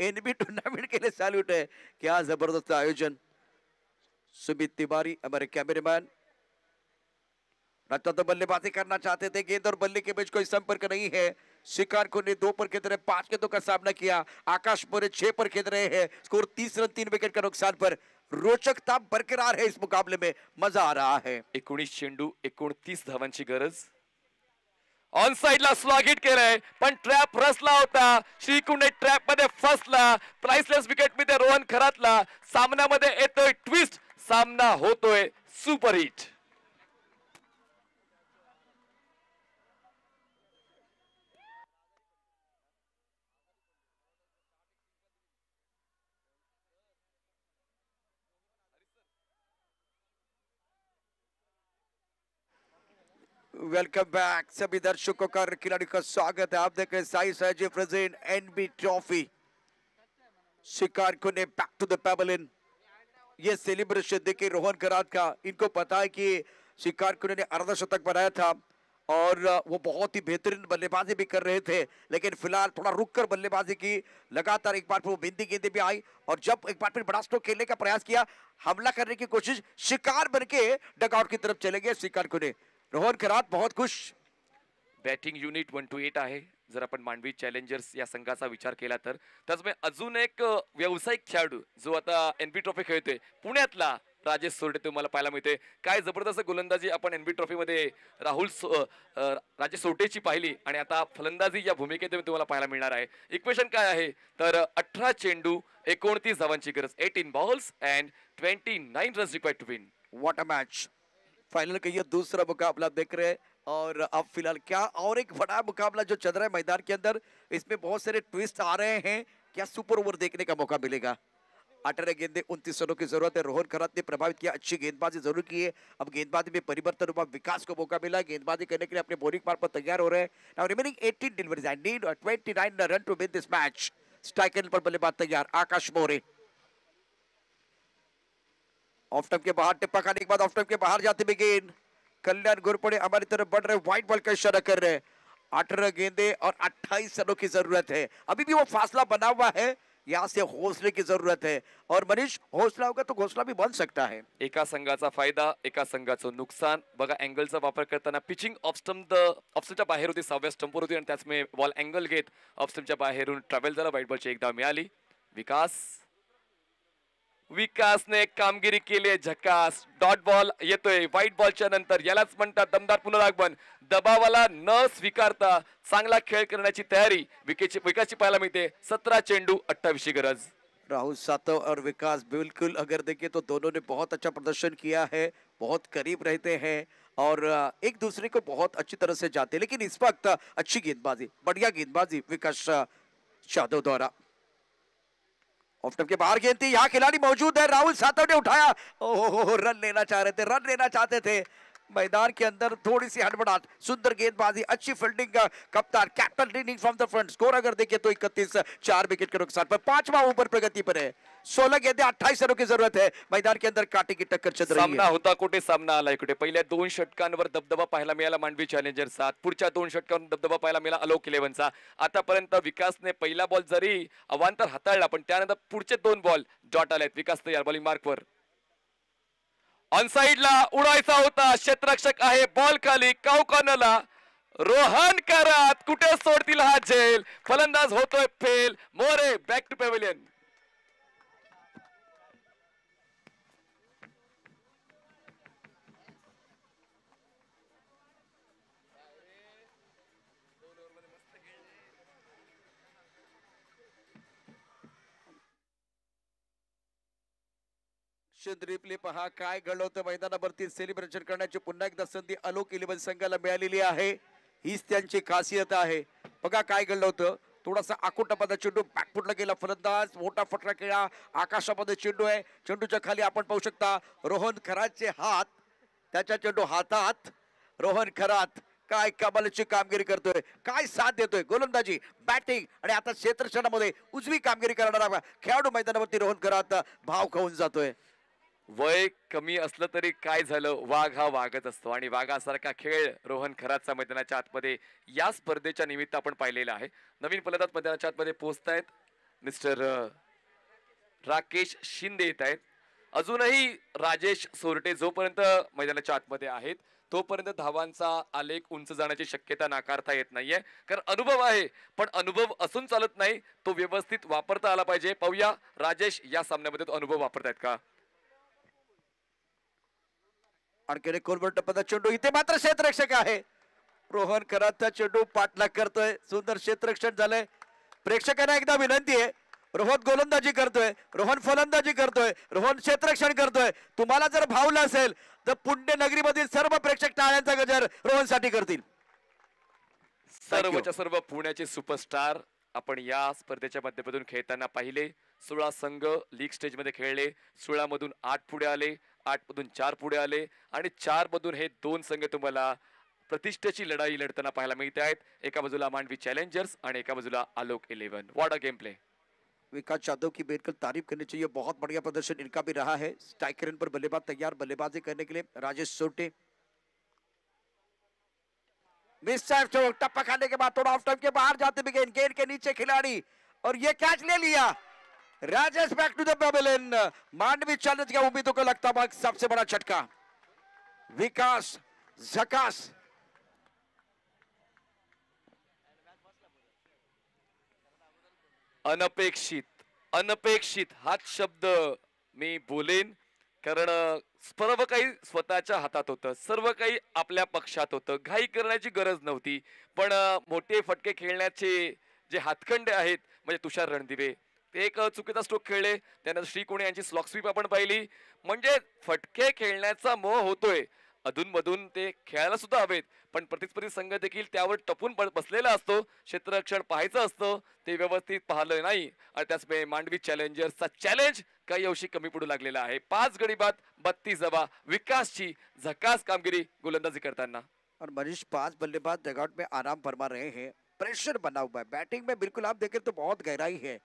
एनबी टूर्नामेंट के लिए सैल्यूट है क्या जबरदस्त आयोजन सुमित तिवारी हमारे कैमरेमैन रत्न तो बल्लेबाजी करना चाहते थे गेंद और बल्ले के बीच कोई संपर्क नहीं है को ने दो पर खेत रहे पांच गेंदों का सामना किया आकाश पूरे छह पर खेल रहे हैं स्कोर तीस रन तीन विकेट का नुकसान पर रोचकता बरकरार है इस मुकाबले में मजा आ रहा है एकोणीस चेंडू एकोणतीस धावांची गरज ऑन साइडला स्वागत केलंय पण ट्रॅप रसला होता श्रीकुंड ट्रॅप मध्ये फसला प्राइसलेस विकेट मध्ये रोहन खरातला सामन्यामध्ये येतोय ट्विस्ट सामना होतोय सुपर हिट वेलकम बैक सभी दर्शकों का खिलाड़ी का स्वागत है आप देख रहे साई साजी प्रेजेंट एनबी ट्रॉफी शिकार को ने बैक टू द पेबलिन ये सेलिब्रेशन देखे रोहन करात का इनको पता है कि शिकार को ने अर्धशतक बनाया था और वो बहुत ही बेहतरीन बल्लेबाजी भी कर रहे थे लेकिन फिलहाल थोड़ा रुक कर बल्लेबाजी की लगातार एक बार फिर वो बिंदी गेंदे भी आई और जब एक बार फिर बड़ा स्ट्रोक खेलने का प्रयास किया हमला करने की कोशिश शिकार बनके के डगआउट की तरफ चले गए शिकार को ने रोहन खरात बहुत खुश batting unit one two eight आहे जर आपण मांडवी चॅलेंजर्स या संघाचा विचार केला तर त्याचमुळे अजून एक व्यावसायिक खेळाडू जो आता एनबी ट्रॉफी खेळतोय पुण्यातला राजेश सोर्डे तुम्हाला पाहायला मिळते काय जबरदस्त गोलंदाजी आपण एनबी ट्रॉफीमध्ये राहुल सो राजेश सोर्टेची पाहिली आणि आता फलंदाजी या भूमिकेत तुम्हाला पाहायला मिळणार आहे इक्वेशन काय आहे तर अठरा चेंडू एकोणतीस धावांची गरज eighteen balls and twenty nine runs required to win what a match final का ये दूसरा मुकाबला देख रहे हैं और अब फिलहाल क्या और एक बड़ा मुकाबला जो चल रहा है मैदान के अंदर इसमें बहुत सारे ट्विस्ट आ रहे हैं क्या सुपर ओवर देखने का मौका मिलेगा अठारह गेंदे उनतीस रनों की जरूरत है रोहन खरात ने प्रभावित किया अच्छी गेंदबाजी जरूर की है अब गेंदबाजी में परिवर्तन हुआ विकास को मौका मिला गेंदबाजी करने के लिए अपने बोरिंग पार्ट पर तैयार हो रहे हैं run to win this match strike पर बल्लेबाज तैयार आकाश मोरे ऑफ टॉप के बाहर टिप्पा खाने के बाद ऑफ टॉप के बाहर जाते हुए कल्याण गुरपड़े हमारी तरफ बढ़ रहे व्हाइट बॉल का इशारा कर रहे अठारह गेंदे और अट्ठाईस रनों की जरूरत है अभी भी वो फासला बना हुआ है यहाँ से हौसले की जरूरत है और मनीष हौसला होगा तो घोसला भी बन सकता है एका संघाचा फायदा एका संघाचं नुकसान बघा अँगलचा वापर करताना पिचिंग ऑफस्टम्प ऑफस्टमच्या बाहेर होती सहाव्या स्टंपवर होती आणि त्याचमुळे बॉल अँगल घेत ऑफस्टमच्या बाहेरून ट्रॅव्हल झाला वाईट बॉलची एकदा मिळाली विकास विकास ने कामगिरी के लिए झकास डॉट बॉल ये तो व्हाइट बॉल ऐसी नर ये दमदार पुनरागमन दबावाला न स्वीकारता चांगला खेळ करण्याची तयारी विकेटची विकासची पाहायला मिलते सत्रह चेंडू अट्ठावी गरज राहुल सातव और विकास बिल्कुल अगर देखे तो दोनों ने बहुत अच्छा प्रदर्शन किया है बहुत करीब रहते हैं और एक दूसरे को बहुत अच्छी तरह से जाते लेकिन इस वक्त अच्छी गेंदबाजी बढ़िया गेंदबाजी विकास यादव द्वारा ऑफ के बाहर गेंद थी यहाँ खिलाड़ी मौजूद है राहुल सातव ने उठाया ओहो रन लेना चाह रहे थे रन लेना चाहते थे मैदान के अंदर थोड़ी सी हड़बड़ाहट सुंदर गेंदबाजी अच्छी फील्डिंग का कप्तान captain leading from the front score अगर देखे तो इकतीस चार विकेट के नुकसान पर पांचवा ओवर प्रगति पर है सोलह गेंदे अट्ठाईस रनों की जरूरत है मैदान के अंदर काटे की टक्कर चल रही है होता कुठे सामना आला कुठे पहिल्या दोन षटकांवर दबदबा पाहायला मिळाला मांडवी चॅलेंजर सात पुढच्या दोन षटकांवर दबदबा पाहायला मिळाला अलोक इलेव्हनचा आतापर्यंत विकासने पहिला बॉल जरी अवांतर हाताळला पण त्यानंतर पुढचे दोन बॉल डॉट आले विकास तयार बॉलिंग मार्कवर ऑन साईडला उडायचा होता क्षेत्ररक्षक आहे बॉल खाली कावकानला रोहन करात कुठे सोडतील हा झेल फलंदाज होतोय fail More back to pavilion लक्ष पहा काय घडलं होतं मैदानावरती सेलिब्रेशन करण्याची पुन्हा एकदा संधी अलोक इलेव्हन संघाला मिळालेली आहे हीच त्यांची खासियत आहे बघा काय घडलं होतं थोडासा आकुटापदा चेंडू बॅकफुटला गेला फलंदाज मोठा फटका केला आकाशामध्ये चेंडू आहे चेंडूच्या खाली आपण पाहू शकता रोहन खरातचे हात त्याच्या चेंडू हातात रोहन खरात काय कमालीची कामगिरी करतोय काय साथ देतोय गोलंदाजी बॅटिंग आणि आता क्षेत्रक्षणामध्ये उजवी कामगिरी करणारा खेळाडू मैदानावरती रोहन खरात भाव खाऊन जातोय वय कमी असलं तरी काय झालं वाघ हा वागत असतो आणि वाघासारखा खेळ रोहन खराचा मैदानाच्या आतमध्ये या स्पर्धेच्या निमित्त आपण पाहिलेला आहे नवीन पलदात मैदानाच्या आतमध्ये पोहोचत आहेत मिस्टर राकेश शिंदे येत आहेत अजूनही राजेश सोरटे जोपर्यंत मैदानाच्या आतमध्ये आहेत तोपर्यंत धावांचा आलेख उंच जाण्याची शक्यता नाकारता येत नाहीये कारण अनुभव आहे पण अनुभव असून चालत नाही तो व्यवस्थित वापरता आला पाहिजे पाहूया राजेश या सामन्यामध्ये तो अनुभव वापरतायत का आणखीने कोलबट टप्प्याचा चेंडू इथे मात्र क्षेत्ररक्षक आहे रोहन खरातचा चेंडू पाठलाग करतोय सुंदर क्षेत्ररक्षण झालंय प्रेक्षकांना एकदा विनंती आहे रोहन गोलंदाजी करतोय रोहन फलंदाजी करतोय रोहन क्षेत्ररक्षण करतोय तुम्हाला जर भावलं असेल तर पुण्य नगरीमधील सर्व प्रेक्षक टाळ्यांचा गजर साठी करतील सर्वच्या सर्व पुण्याचे सुपरस्टार आपण या स्पर्धेच्या माध्यमातून खेळताना पाहिले सोळा संघ लीग स्टेजमध्ये खेळले सोळामधून आठ पुढे आले आठ मधुन चार पुढ़ आले चार मधुन हे दोन संघ तुम्हारा प्रतिष्ठे की लड़ाई लड़ता पाहायला मिलते हैं एक बाजूला मांडवी चैलेंजर्स और एक बाजूला Alok eleven Wada game play Vikas Jadhav की बेटकर तारीफ करनी चाहिए बहुत बढ़िया प्रदर्शन इनका भी रहा है स्ट्राइकर पर बल्लेबाज तैयार बल्लेबाजी करने के लिए राजेश सोटे मिस्टर टप्पा खाने के बाद थोड़ा ऑफ टाइम के बाहर जाते भी गेंद गेंद के नीचे खिलाड़ी और ये कैच ले लिया Rajesh back to the Mandvi challenge का उम्मीदों को लगता है सबसे बड़ा झटका विकास झकास अनपेक्षित अनपेक्षित हाच शब्द मी बोलेन कारण सर्व काही स्वतःच्या हातात होतं सर्व काही आपल्या पक्षात होतं घाई करण्याची गरज नव्हती पण मोठे फटके खेळण्याचे जे हातखंडे आहेत म्हणजे तुषार रणदिवे ते एक चुकीचा स्ट्रोक खेळले त्यानंतर श्री यांची यांची स्वीप आपण पाहिली म्हणजे फटके खेळण्याचा मोह होतोय अधूनमधून ते खेळायला सुद्धा हवेत पण प्रतिस्पर्धी संघ देखील त्यावर टपून बसलेला असतो क्षेत्ररक्षण पाहायचं असतं ते व्यवस्थित पाहिलं नाही आणि त्याचमुळे मांडवी चॅलेंजर्सचा चॅलेंज काही अंशी कमी पडू लागलेला आहे पाच बाद बत्तीस जबा विकासची झकास कामगिरी गोलंदाजी करताना और मनीष पांच बल्लेबाज डगआउट में आराम फरमा रहे हैं प्रेशर बना हुआ है बैटिंग में बिल्कुल आप देखें तो बहुत गहराई है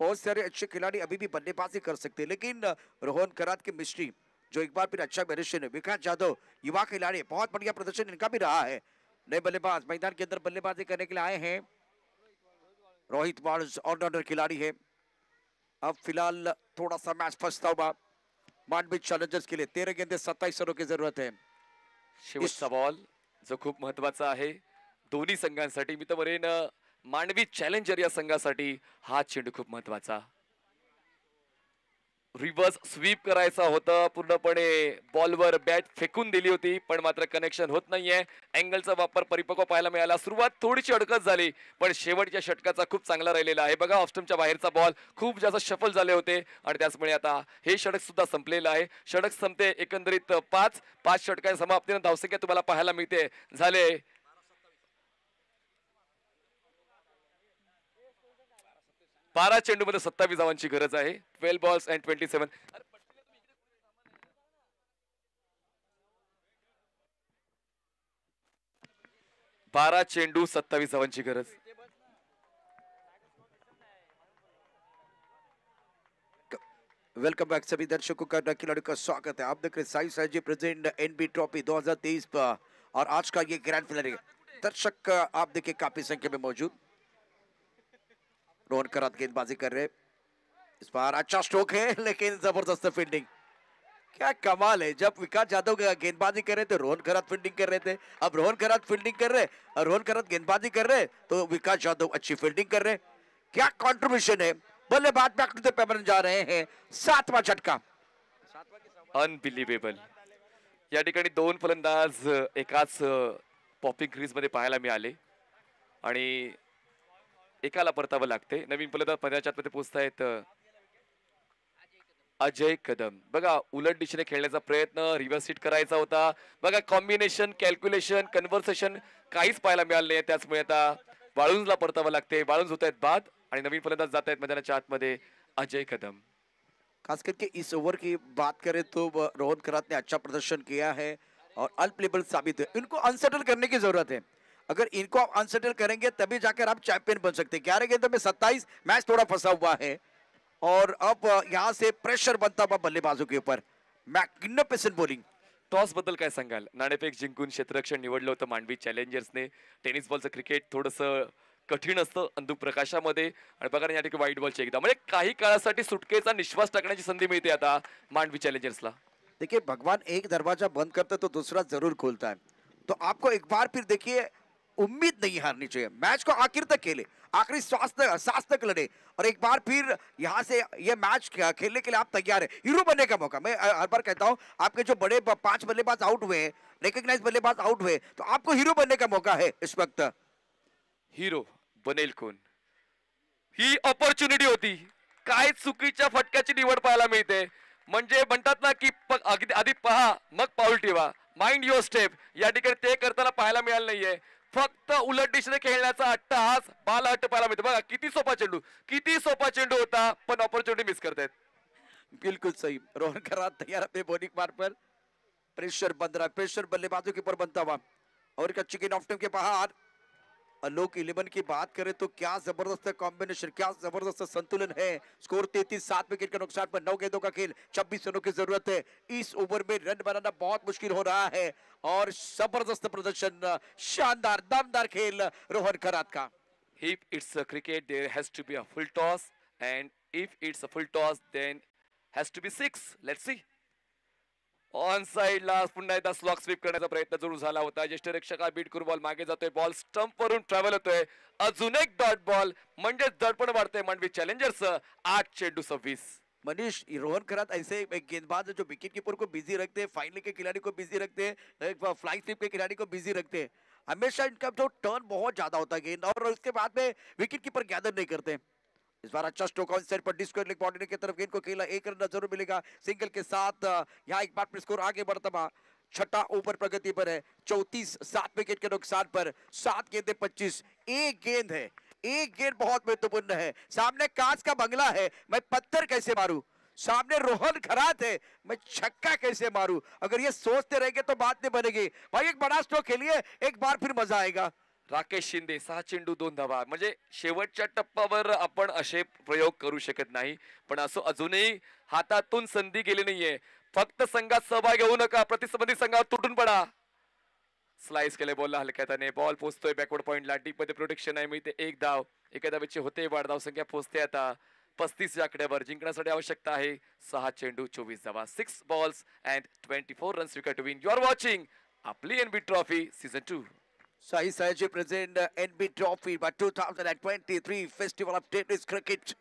बहुत सारे अच्छे खिलाड़ी अभी भी बल्लेबाजी कर सकते हैं लेकिन रोहन करात की मिस्ट्री जो एक बार फिर अच्छा प्रदर्शन विकास जाधव युवा खिलाड़ी बहुत बढ़िया प्रदर्शन इनका भी रहा है नए बल्लेबाज मैदान के अंदर बल्लेबाजी करने के लिए आए हैं रोहित बाल्स ऑलराउंडर खिलाड़ी है अब फिलहाल थोड़ा सा मैच फंसता हुआ मानवी चैलेंजर्स चॅलेंजर्स केले तेरा गेंदे सत्ताईस रनों की जरूरत है शिव सवाल जो खूब महत्वाचार है दोनों संघांसाठी मी तर बरेन मांडवी चॅलेंजर या संघासाठी हा चेंडू खूप महत्वाचा रिवर्स स्वीप करायचा होता पूर्णपणे बॉलवर बॅट फेकून दिली होती पण मात्र कनेक्शन होत नाहीये अँगलचा वापर परिपक्व पाहायला मिळाला सुरुवात थोडीशी अडकत झाली पण शेवटच्या षटकाचा खूप चांगला राहिलेला आहे बघा ऑफस्टमच्या बाहेरचा बॉल खूप जास्त सफल झाले होते आणि त्याचमुळे आता हे षटक सुद्धा संपलेलं आहे षटक संपते एकंदरीत पाच पाच षटकांच्या समाप्तीनं धावसंख्या तुम्हाला पाहायला मिळते झाले बारा मध्ये सत्तावीस धावांची गरज आहे twelve balls and twenty seven बारा चेंडू सत्तावीस धावांची गरज वेलकम बैक सभी दर्शकों का खिलाड़ियों का स्वागत है आप देख रहे Sai Sai ji present NB trophy 2023 और आज का ये ग्रैंड फिनल दर्शक आप देखिए काफी संख्या में मौजूद रोहन करत गेंदबाजी कर रहे इस बार अच्छा स्ट्रोक है लेकिन जबरदस्त फील्डिंग क्या कमाल है जब विकास यादव गेंदबाजी कर रहे थे रोहन खरात फील्डिंग कर रहे थे अब रोहन खरात फील्डिंग कर रहे और रोहन खरात गेंदबाजी कर रहे तो विकास जादव अच्छी फील्डिंग कर रहे क्या कॉन्ट्रीब्यूशन है बल्लेबाज बैक में जा रहे हैं सातवा झटका अनबिलीवेबल या ठिकाणी दोन फलंदाज एकाच पॉपिंग क्रीज मध्ये पाहायला मिळाले आणि एकाला परतावं लागते नवीन फलंदाज पंधराच्या आतमध्ये पोचतायत अजय कदम बघा उलट दिशेने खेळण्याचा प्रयत्न रिव्हर्स हिट करायचा होता बघा कॉम्बिनेशन कॅल्क्युलेशन कन्व्हर्सेशन काहीच पाहायला मिळालं नाही त्याचमुळे आता वाळूंजला परतावं लागते वाळूंज होत आहेत बाद आणि नवीन फलंदाज जात आहेत मैदानाच्या आतमध्ये अजय कदम खास करके इस ओवर की बात करे तो रोहन खरात ने अच्छा प्रदर्शन किया है और अनप्लेबल साबित है इनको अनसेटल करने की जरूरत है अगर इनको आप अनसेटल करेंगे तभी जाकर आप चैंपियन बन सकते हैं ग्यारह गेंदों में सत्ताईस मैच थोड़ा फंसा हुआ है और अब यहाँ से प्रेशर बनता हुआ बल्लेबाजों के ऊपर मॅग्निफिसेंट बॉलिंग टॉस बद्दल काय सांगाल नाणेफेक जिंकून क्षेत्ररक्षण निवडलं होतं मांडवी चॅलेंजर्सने टेनिस बॉलचं क्रिकेट थोडंसं कठीण असतं अंधुक प्रकाशामध्ये आणि बघा या ठिकाणी वाईट बॉलची एकदा म्हणजे काही काळासाठी सुटकेचा निश्वास टाकण्याची संधी मिळते आता मांडवी चॅलेंजर्सला देखिए भगवान एक दरवाजा बंद करता तो दुसरा जरूर खोलता है तो आपको एक बार फिर देखिए उम्मीद नहीं हारनी चाहिए मैच को आखिर तक खेले आखिरी श्वास तक लड़े और एक बार फिर यहाँ से ये मैच खेलने के लिए आप तैयार है हीरो बनने का मौका मैं हर बार कहता हूँ आपके जो बड़े पांच बल्लेबाज आउट हुए हैं बल्लेबाज आउट हुए तो आपको हीरो बनने का मौका है इस वक्त हिरो बनेल कोण ही ऑपॉर्च्युनिटी होती काय चुकीच्या फटक्याची निवड पाहायला मिळते म्हणजे म्हणतात ना की आधी पहा मग पाऊल ठेवा माइंड युअर स्टेप या ठिकाणी ते करताना पाहायला मिळालं नाहीये फक्त उलट दिशेने खेळण्याचा हट्ट हाच बाल हट्ट मिळतो बघा किती सोपा चेंडू किती सोपा चेंडू होता पण ऑपॉर्च्युनिटी मिस करतायत बिल्कुल सही रोहन करात तैयार अपने बॉलिंग मार पर प्रेशर बंद रहा प्रेशर बल्लेबाजों के ऊपर बनता हुआ और एक अच्छी ऑफ टीम के बाहर अलोक इलेवन की बात करें तो क्या जबरदस्त कॉम्बिनेशन क्या जबरदस्त संतुलन है स्कोर तैतीस सात विकेट के नुकसान पर नौ गेंदों का खेल छब्बीस रनों की जरूरत है इस ओवर में रन बनाना बहुत मुश्किल हो रहा है और जबरदस्त प्रदर्शन शानदार दमदार खेल रोहन खरात का if it's a cricket there has to be a full toss and if it's a full toss then has to be six let's see on side ला पुन्हा स्लॉक स्वीप करण्याचा प्रयत्न जरूर होता ज्येष्ठ रक्षक बीट कर बॉल मगे जो बॉल स्टंप वरुण ट्रैवल होते अजुन एक डॉट बॉल दडपण वाड़ते मंडवी चैलेंजर्स आठ चेडू सवीस मनीष रोहन खरात ऐसे गेंदबाज जो विकेट कीपर को बिजी रखते हैं फाइनल के खिलाड़ी को बिजी रखते हैं फ्लाइंग स्लिप के खिलाड़ी को बिजी रखते हैं हमेशा इनका जो टर्न बहुत ज़्यादा होता है गेंद और उसके बाद में विकेट कीपर गैदर नहीं करते हैं इस बार अच्छा स्ट्रोक ऑन साइड पर डिस्को लेग बॉडी की तरफ गेंद को खेला एक रन जरूर मिलेगा सिंगल के साथ यहाँ एक बार स्कोर आगे बढ़ता हुआ छठा ओवर प्रगति पर है चौतीस सात विकेट के नुकसान पर सात गेंदे पच्चीस एक गेंद है एक गेंद बहुत महत्वपूर्ण है सामने कांच का बंगला है मैं पत्थर कैसे मारू सामने रोहन खरात है मैं छक्का कैसे मारू अगर ये सोचते रहेंगे तो बात नहीं बनेगी भाई एक बड़ा स्ट्रोक खेलिए एक बार फिर मजा आएगा राकेश शिंदे सहा चेंडू दोन धावा म्हणजे शेवटच्या टप्प्यावर आपण असे प्रयोग करू शकत नाही पण असं अजूनही हातातून संधी गेली नाहीये फक्त संघात सहभाग होऊ नका प्रतिस्पर्धी संघात तुटून पडा स्लाइस केले बॉलला हलक्या त्याने बॉल पोचतोय बॅकवर्ड पॉईंटला मध्ये प्रोटेक्शन आहे मिळते एक धाव एका धावेची होते वाढ धाव संख्या पोचते आता पस्तीस आकड्यावर जिंकण्यासाठी आवश्यकता आहे सहा चेंडू चोवीस धावा six balls and twenty four runs wicket win you are watching आपली NB trophy season two Sai Saji present uh, NB Trophy by 2023 Festival of Tennis Cricket.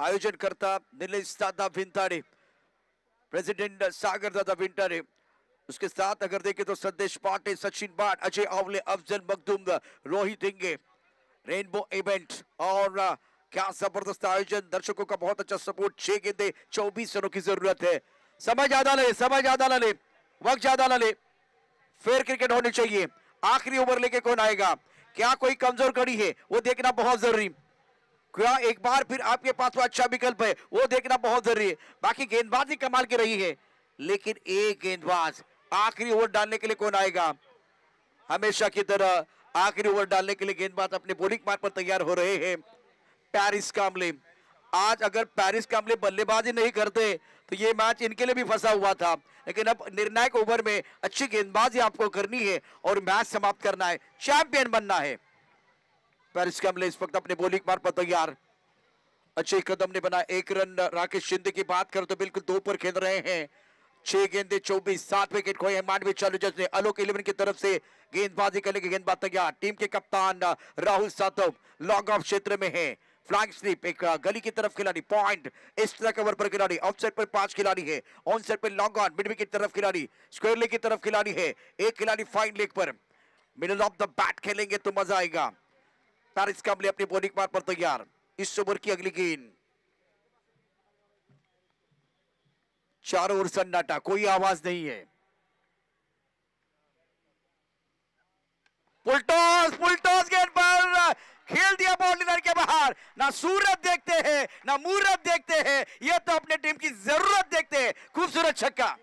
Ayojan Karta Nilesh Dada Bhintare President uh, Sagar Dada Bhintare उसके साथ अगर देखें तो Sandesh Pate Sachin Bat Ajay Awale Afzal Makdoom Rohit Inge rainbow event और uh, क्या जबरदस्त आयोजन दर्शकों का बहुत अच्छा सपोर्ट छह गेंदे चौबीस रनों की जरूरत है समय ज्यादा ले समय ज्यादा ना ले वक्त ज्यादा ना ले फेयर क्रिकेट होनी चाहिए आखिरी ओवर लेके कौन आएगा क्या कोई कमजोर कड़ी है वो देखना बहुत जरूरी क्या एक बार फिर आपके पास वो अच्छा विकल्प है वो देखना बहुत जरूरी है बाकी गेंदबाजी कमाल की रही है लेकिन एक गेंदबाज आखिरी ओवर डालने के लिए कौन आएगा हमेशा की तरह आखिरी ओवर डालने के लिए गेंदबाज अपने बोलिंग मार्ग पर तैयार हो रहे हैं पेरिस कामले आज अगर पेरिस कामले बल्लेबाजी नहीं करते तो ये मैच इनके लिए भी फंसा हुआ था लेकिन अब निर्णायक ओवर में अच्छी गेंदबाजी आपको करनी है और मैच समाप्त करना है चैंपियन बनना है पेरिस कैमले इस वक्त अपने बोलिंग बार पर तैयार अच्छे कदम ने बना एक रन राकेश शिंदे की बात करो तो बिल्कुल दो पर खेल रहे हैं छह गेंदे चौबीस सात विकेट खोए हैं मांडवी चैलेंजर्स ने अलोक इलेवन की तरफ से गेंदबाजी करने की गेंदबाज तैयार टीम के कप्तान राहुल सातव लॉग ऑफ क्षेत्र में है फ्लैग स्लिप एक गली की तरफ खिलाड़ी पॉइंट इस तरह कवर पर खिलाड़ी ऑफ साइड पर पांच खिलाड़ी है ऑन साइड पर लॉन्ग ऑन मिड की तरफ खिलाड़ी स्क्वायर लेग की तरफ खिलाड़ी है एक खिलाड़ी फाइन लेग पर मिडल ऑफ द बैट खेलेंगे तो मजा आएगा पेरिस कामले अपनी बॉलिंग मार पर तैयार इस ओवर की अगली गेंद चारों ओर सन्नाटा कोई आवाज नहीं है पुलटॉस पुलटॉस गेंद पर खेल दिया बाउंड्री के बाहर ना सूरत देखते हैं ना मूरत देखते हैं यह तो अपने टीम की जरूरत देखते हैं खूबसूरत छक्का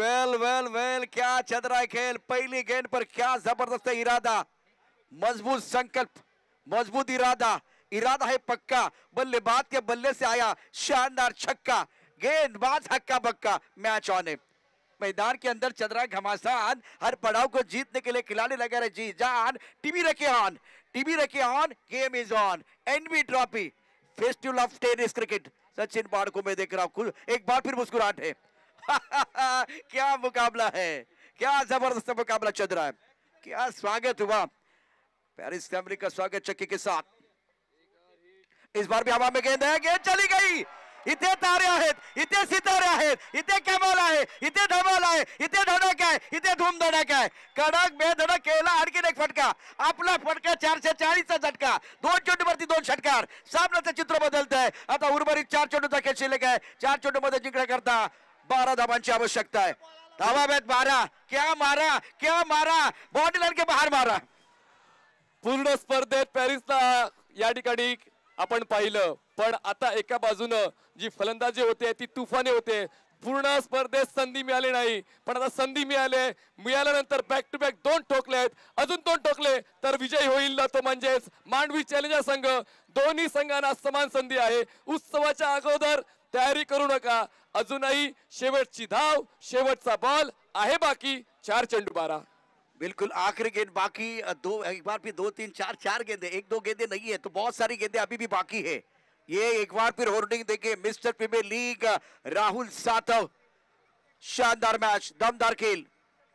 वेल वेल वेल क्या चल रहा है खेल पहली गेंद पर क्या जबरदस्त इरादा मजबूत संकल्प मजबूत इरादा इरादा है पक्का बल्लेबाज के बल्ले से आया शानदार छक्का गेंदबाज हक्का बक्का मैच ऑन है मैदान के अंदर चल रहा घमासान हर पड़ाव को जीतने के लिए खिलाड़ी लगे रहे जी जान टीवी रखे ऑन टीवी रखे on game is on NB trophy festival of tennis cricket Sachin Badh को मैं देख रहा हूँ एक बार फिर मुस्कुराहट है क्या मुकाबला है क्या जबरदस्त मुकाबला चल रहा है क्या स्वागत हुआ पेरिस फैमिली का स्वागत चक्की के साथ इस बार भी हवा में गेंद है गेंद चली गई इथे तारे आहेत इथे सितारे आहेत इथे कमाल आहे इथे धमाल आहे इथे धडक आहे इथे धूम धडक आहे कडक बेधडक केला आणखीन एक फटका आपला फटका चारशे चाळीसचा झटका दोन चेंडूवरती दोन षटकार सामन्याचं चित्र बदलत आहे आता उर्वरित चार चेंडूचा खेळ शिल्लक आहे चार चेंडूमध्ये करता बारा धावांची आवश्यकता आहे धावा बेत बारा क्या मारा क्या मारा बॉडी लडके के बाहेर मारा पूर्ण स्पर्धेत पॅरिसला या ठिकाणी आपण पाहिलं पण आता एका बाजूनं जी फलंदाजी होते ती तुफाने होते पूर्ण स्पर्धेत संधी मिळाली नाही पण आता संधी मिळाली मिळाल्यानंतर बॅक टू बॅक दोन ठोकले आहेत अजून दोन ठोकले तर विजय होईल ना तो म्हणजेच मांडवी चॅलेंजर संघ दोन्ही संघांना समान संधी आहे उत्सवाच्या अगोदर तयारी करू नका अजूनही शेवटची धाव शेवटचा बॉल आहे बाकी चार चेंडू बारा बिल्कुल आखिरी गेंद बाकी दो एक बार फिर दो तीन चार चार गेंदे एक दो गेंदे नहीं है तो बहुत सारी गेंदे अभी भी बाकी है ये एक बार फिर होर्डिंग देखे mister premier league Rahul Satav शानदार मैच दमदार खेल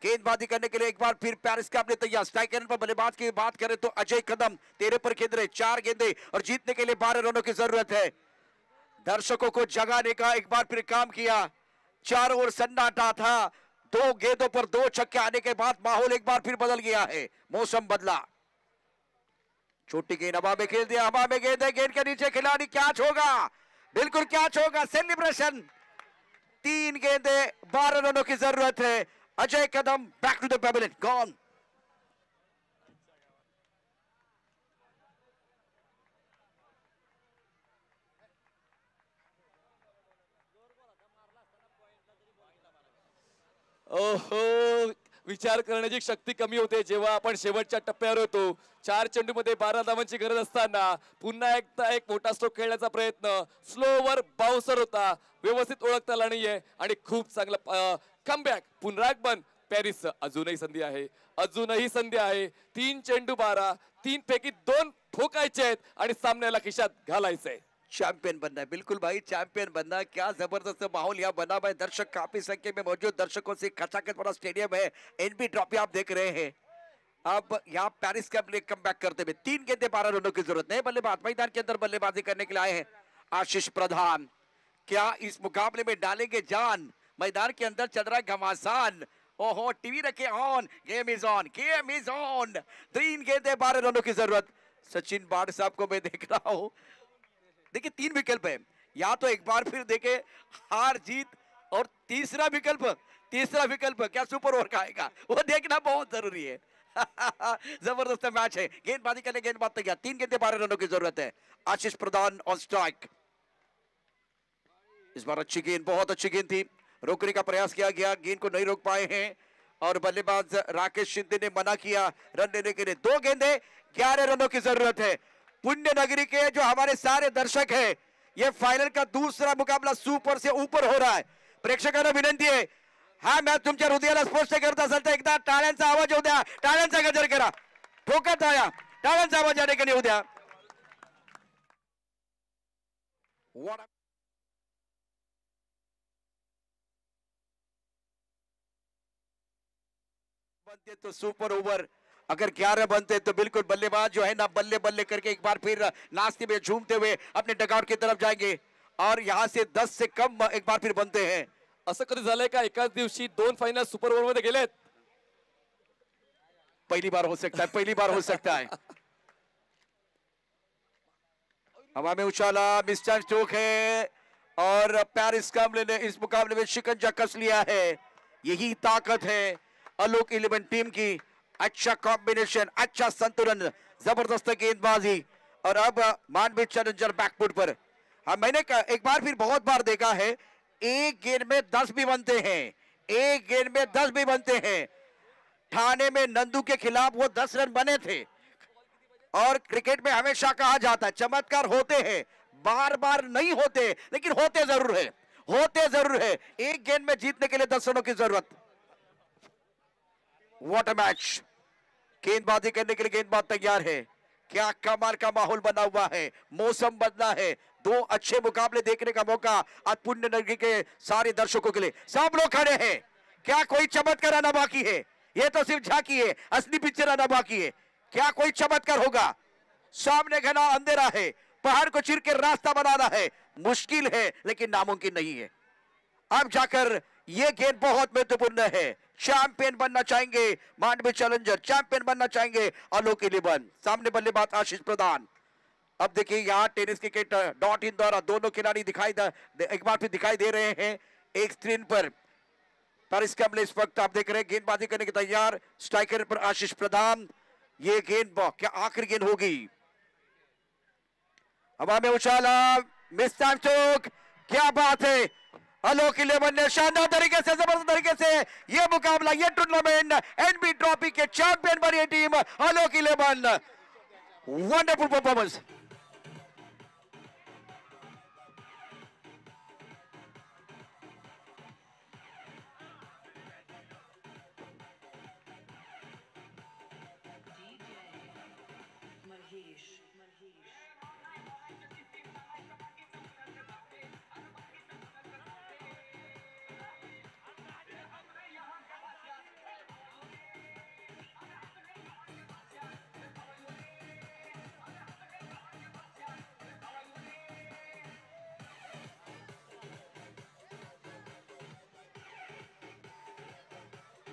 गेंदबाजी करने के लिए एक बार फिर पैरिस का अपने तैयार स्ट्राइकर पर बल्लेबाज की बात करें तो अजय कदम तेरे पर खेल रहे चार गेंदे और जीतने के लिए बारह रनों की जरूरत है दर्शकों को जगाने का एक बार फिर काम किया चारों ओर सन्नाटा था दो गेंदों पर दो छक्के आने के बाद माहौल एक बार फिर बदल गया है मौसम बदला छोटी गेंद हवा में खेल दिया हवा में गेंद है गेंद के नीचे खिलाड़ी क्या होगा बिल्कुल क्या होगा सेलिब्रेशन तीन गेंदे बारह रनों की जरूरत है Ajay Kadam back to the gone ओहो विचार करण्याची शक्ती कमी होते जेव्हा आपण शेवटच्या टप्प्यावर होतो चार चेंडूमध्ये बारा धावांची गरज असताना पुन्हा एकदा एक मोठा स्ट्रोक खेळण्याचा प्रयत्न स्लोवर बाउसर होता व्यवस्थित ओळखता आला नाहीये आणि खूप चांगला कमबॅक पुनरागमन पॅरिस अजूनही संधी आहे अजूनही संधी आहे तीन चेंडू बारा तीन पैकी दोन ठोकायचे आहेत आणि सामन्याला खिशात घालायचंय चैंपियन बनना है बिल्कुल भाई चैंपियन बनना है क्या जबरदस्त माहौल यहाँ बना भाई दर्शक काफी संख्या में मौजूद दर्शकों से खचाखच बड़ा स्टेडियम है एनबी ट्रॉफी आप देख रहे हैं अब यहाँ पैरिस के अपने कम बैक करते हुए तीन गेंदे बारह रनों की जरूरत नहीं बल्लेबाज मैदान के अंदर बल्लेबाजी करने के लिए आए हैं आशीष प्रधान क्या इस मुकाबले में डालेंगे जान मैदान के अंदर चल रहा है घमासान ओहो टीवी रखे on game is on game is on तीन गेंदे बारह रनों की जरूरत सचिन बाढ़ साहब को मैं देख रहा हूँ देखिए तीन विकल्प है या तो एक बार फिर देखे हार जीत और तीसरा विकल्प तीसरा विकल्प क्या सुपर ओवर का आएगा वो देखना बहुत जरूरी है जबरदस्त मैच है गेंदबाजी करने गेंदबाज तक तीन गेंदे बारह रनों की जरूरत है आशीष प्रधान ऑन स्ट्राइक इस बार अच्छी गेंद बहुत अच्छी गेंद थी रोकने का प्रयास किया गया गेंद को नहीं रोक पाए हैं और बल्लेबाज राकेश शिंदे ने मना किया रन लेने के लिए दो गेंदे ग्यारह रनों की जरूरत है पुण्य नगरी के जो हमारे सारे दर्शक है ये फाइनल का दूसरा मुकाबला सुपर से ऊपर हो रहा है प्रेक्षकांना विनंती आहे हा मैच तुमच्या हृदयाला स्पर्श करता असेल तर एकदा टाळ्यांचा आवाज होऊ द्या टाळ्यांचा गजर करा ठोका टाळ्या टाळ्यांचा आवाज या हो होऊ द्या सुपर ओव्हर अगर ग्यारह बनते तो बिल्कुल बल्लेबाज जो है ना बल्ले बल्ले करके एक बार फिर नाश्ते में झूमते हुए अपने डगाउट की तरफ जाएंगे और यहाँ से दस से कम एक बार फिर बनते हैं सुपर पहली बार हो सकता है पहली बार हो सकता है हवा में उछाला मिस्टर है और पैरिस मुकाबले ने इस मुकाबले में शिकंजा कस लिया है यही ताकत है अलोक इलेवन टीम की अच्छा कॉम्बिनेशन अच्छा संतुलन जबरदस्त गेंदबाजी और अब मानवीर चैलेंजर बैकफुट पर हाँ मैंने एक बार फिर बहुत बार देखा है एक गेंद में दस भी बनते हैं एक गेंद में दस भी बनते हैं थाने में नंदू के खिलाफ वो दस रन बने थे और क्रिकेट में हमेशा कहा जाता है चमत्कार होते हैं बार बार नहीं होते लेकिन होते जरूर है होते जरूर है एक गेंद में जीतने के लिए दस रनों की जरूरत वॉट मैच गेंदबाजी करने के लिए गेंदबाज तैयार है क्या कमाल का माहौल बना हुआ है मौसम बदला है दो अच्छे मुकाबले देखने का मौका आज पुण्य नगरी के सारे दर्शकों के लिए सब लोग खड़े हैं क्या कोई चमत्कार आना बाकी है ये तो सिर्फ झाकी है असली पिक्चर आना बाकी है क्या कोई चमत्कार होगा सामने घना अंधेरा है पहाड़ को चिर के रास्ता बनाना है मुश्किल है लेकिन नामुमकिन नहीं है अब जाकर यह गेंद बहुत महत्वपूर्ण है चैंपियन बनना चाहेंगे मांडवी चैलेंजर चैंपियन बनना चाहेंगे आलोक इलेवन सामने बल्लेबाज आशीष प्रधान अब देखिए यहाँ टेनिस क्रिकेट डॉट इन द्वारा दोनों खिलाड़ी दिखाई एक बार फिर दिखाई दे रहे हैं एक स्क्रीन पर पर इसके हमले इस वक्त आप देख रहे हैं गेंदबाजी करने के तैयार स्ट्राइकर पर आशीष प्रधान ये गेंद क्या आखिरी गेंद होगी हवा में उछाला मिस टाइम चौक क्या बात है हेलो किले बनने शानदार तरीके से जबरदस्त तरीके से ये मुकाबला ये टूर्नामेंट एनबी ट्रॉफी के चैंपियन बनी टीम हेलो किले बन wonderful performance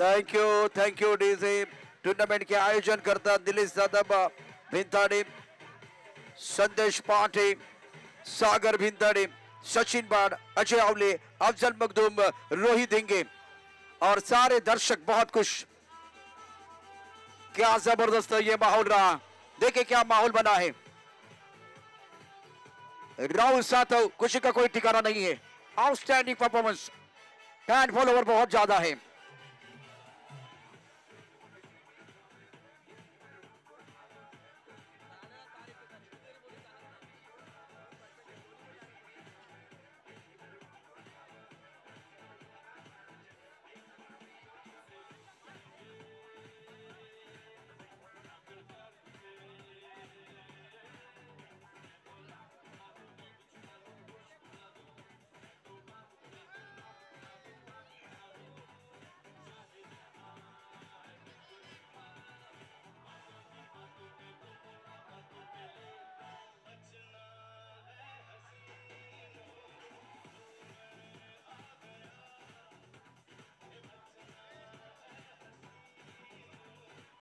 thank you thank you DC tournament के आयोजन करता दिलीश सदब भिंताड़ी संदेश पाठी सागर भिंताड़ी सचिन बाण अजय अवले अफजल मखदूम रोहित देंगे और सारे दर्शक बहुत खुश क्या जबरदस्त ये माहौल रहा देखे क्या माहौल बना है राहुल सातव खुशी का कोई ठिकाना नहीं है आउटस्टैंडिंग परफॉर्मेंस फैन फॉलोवर बहुत ज्यादा है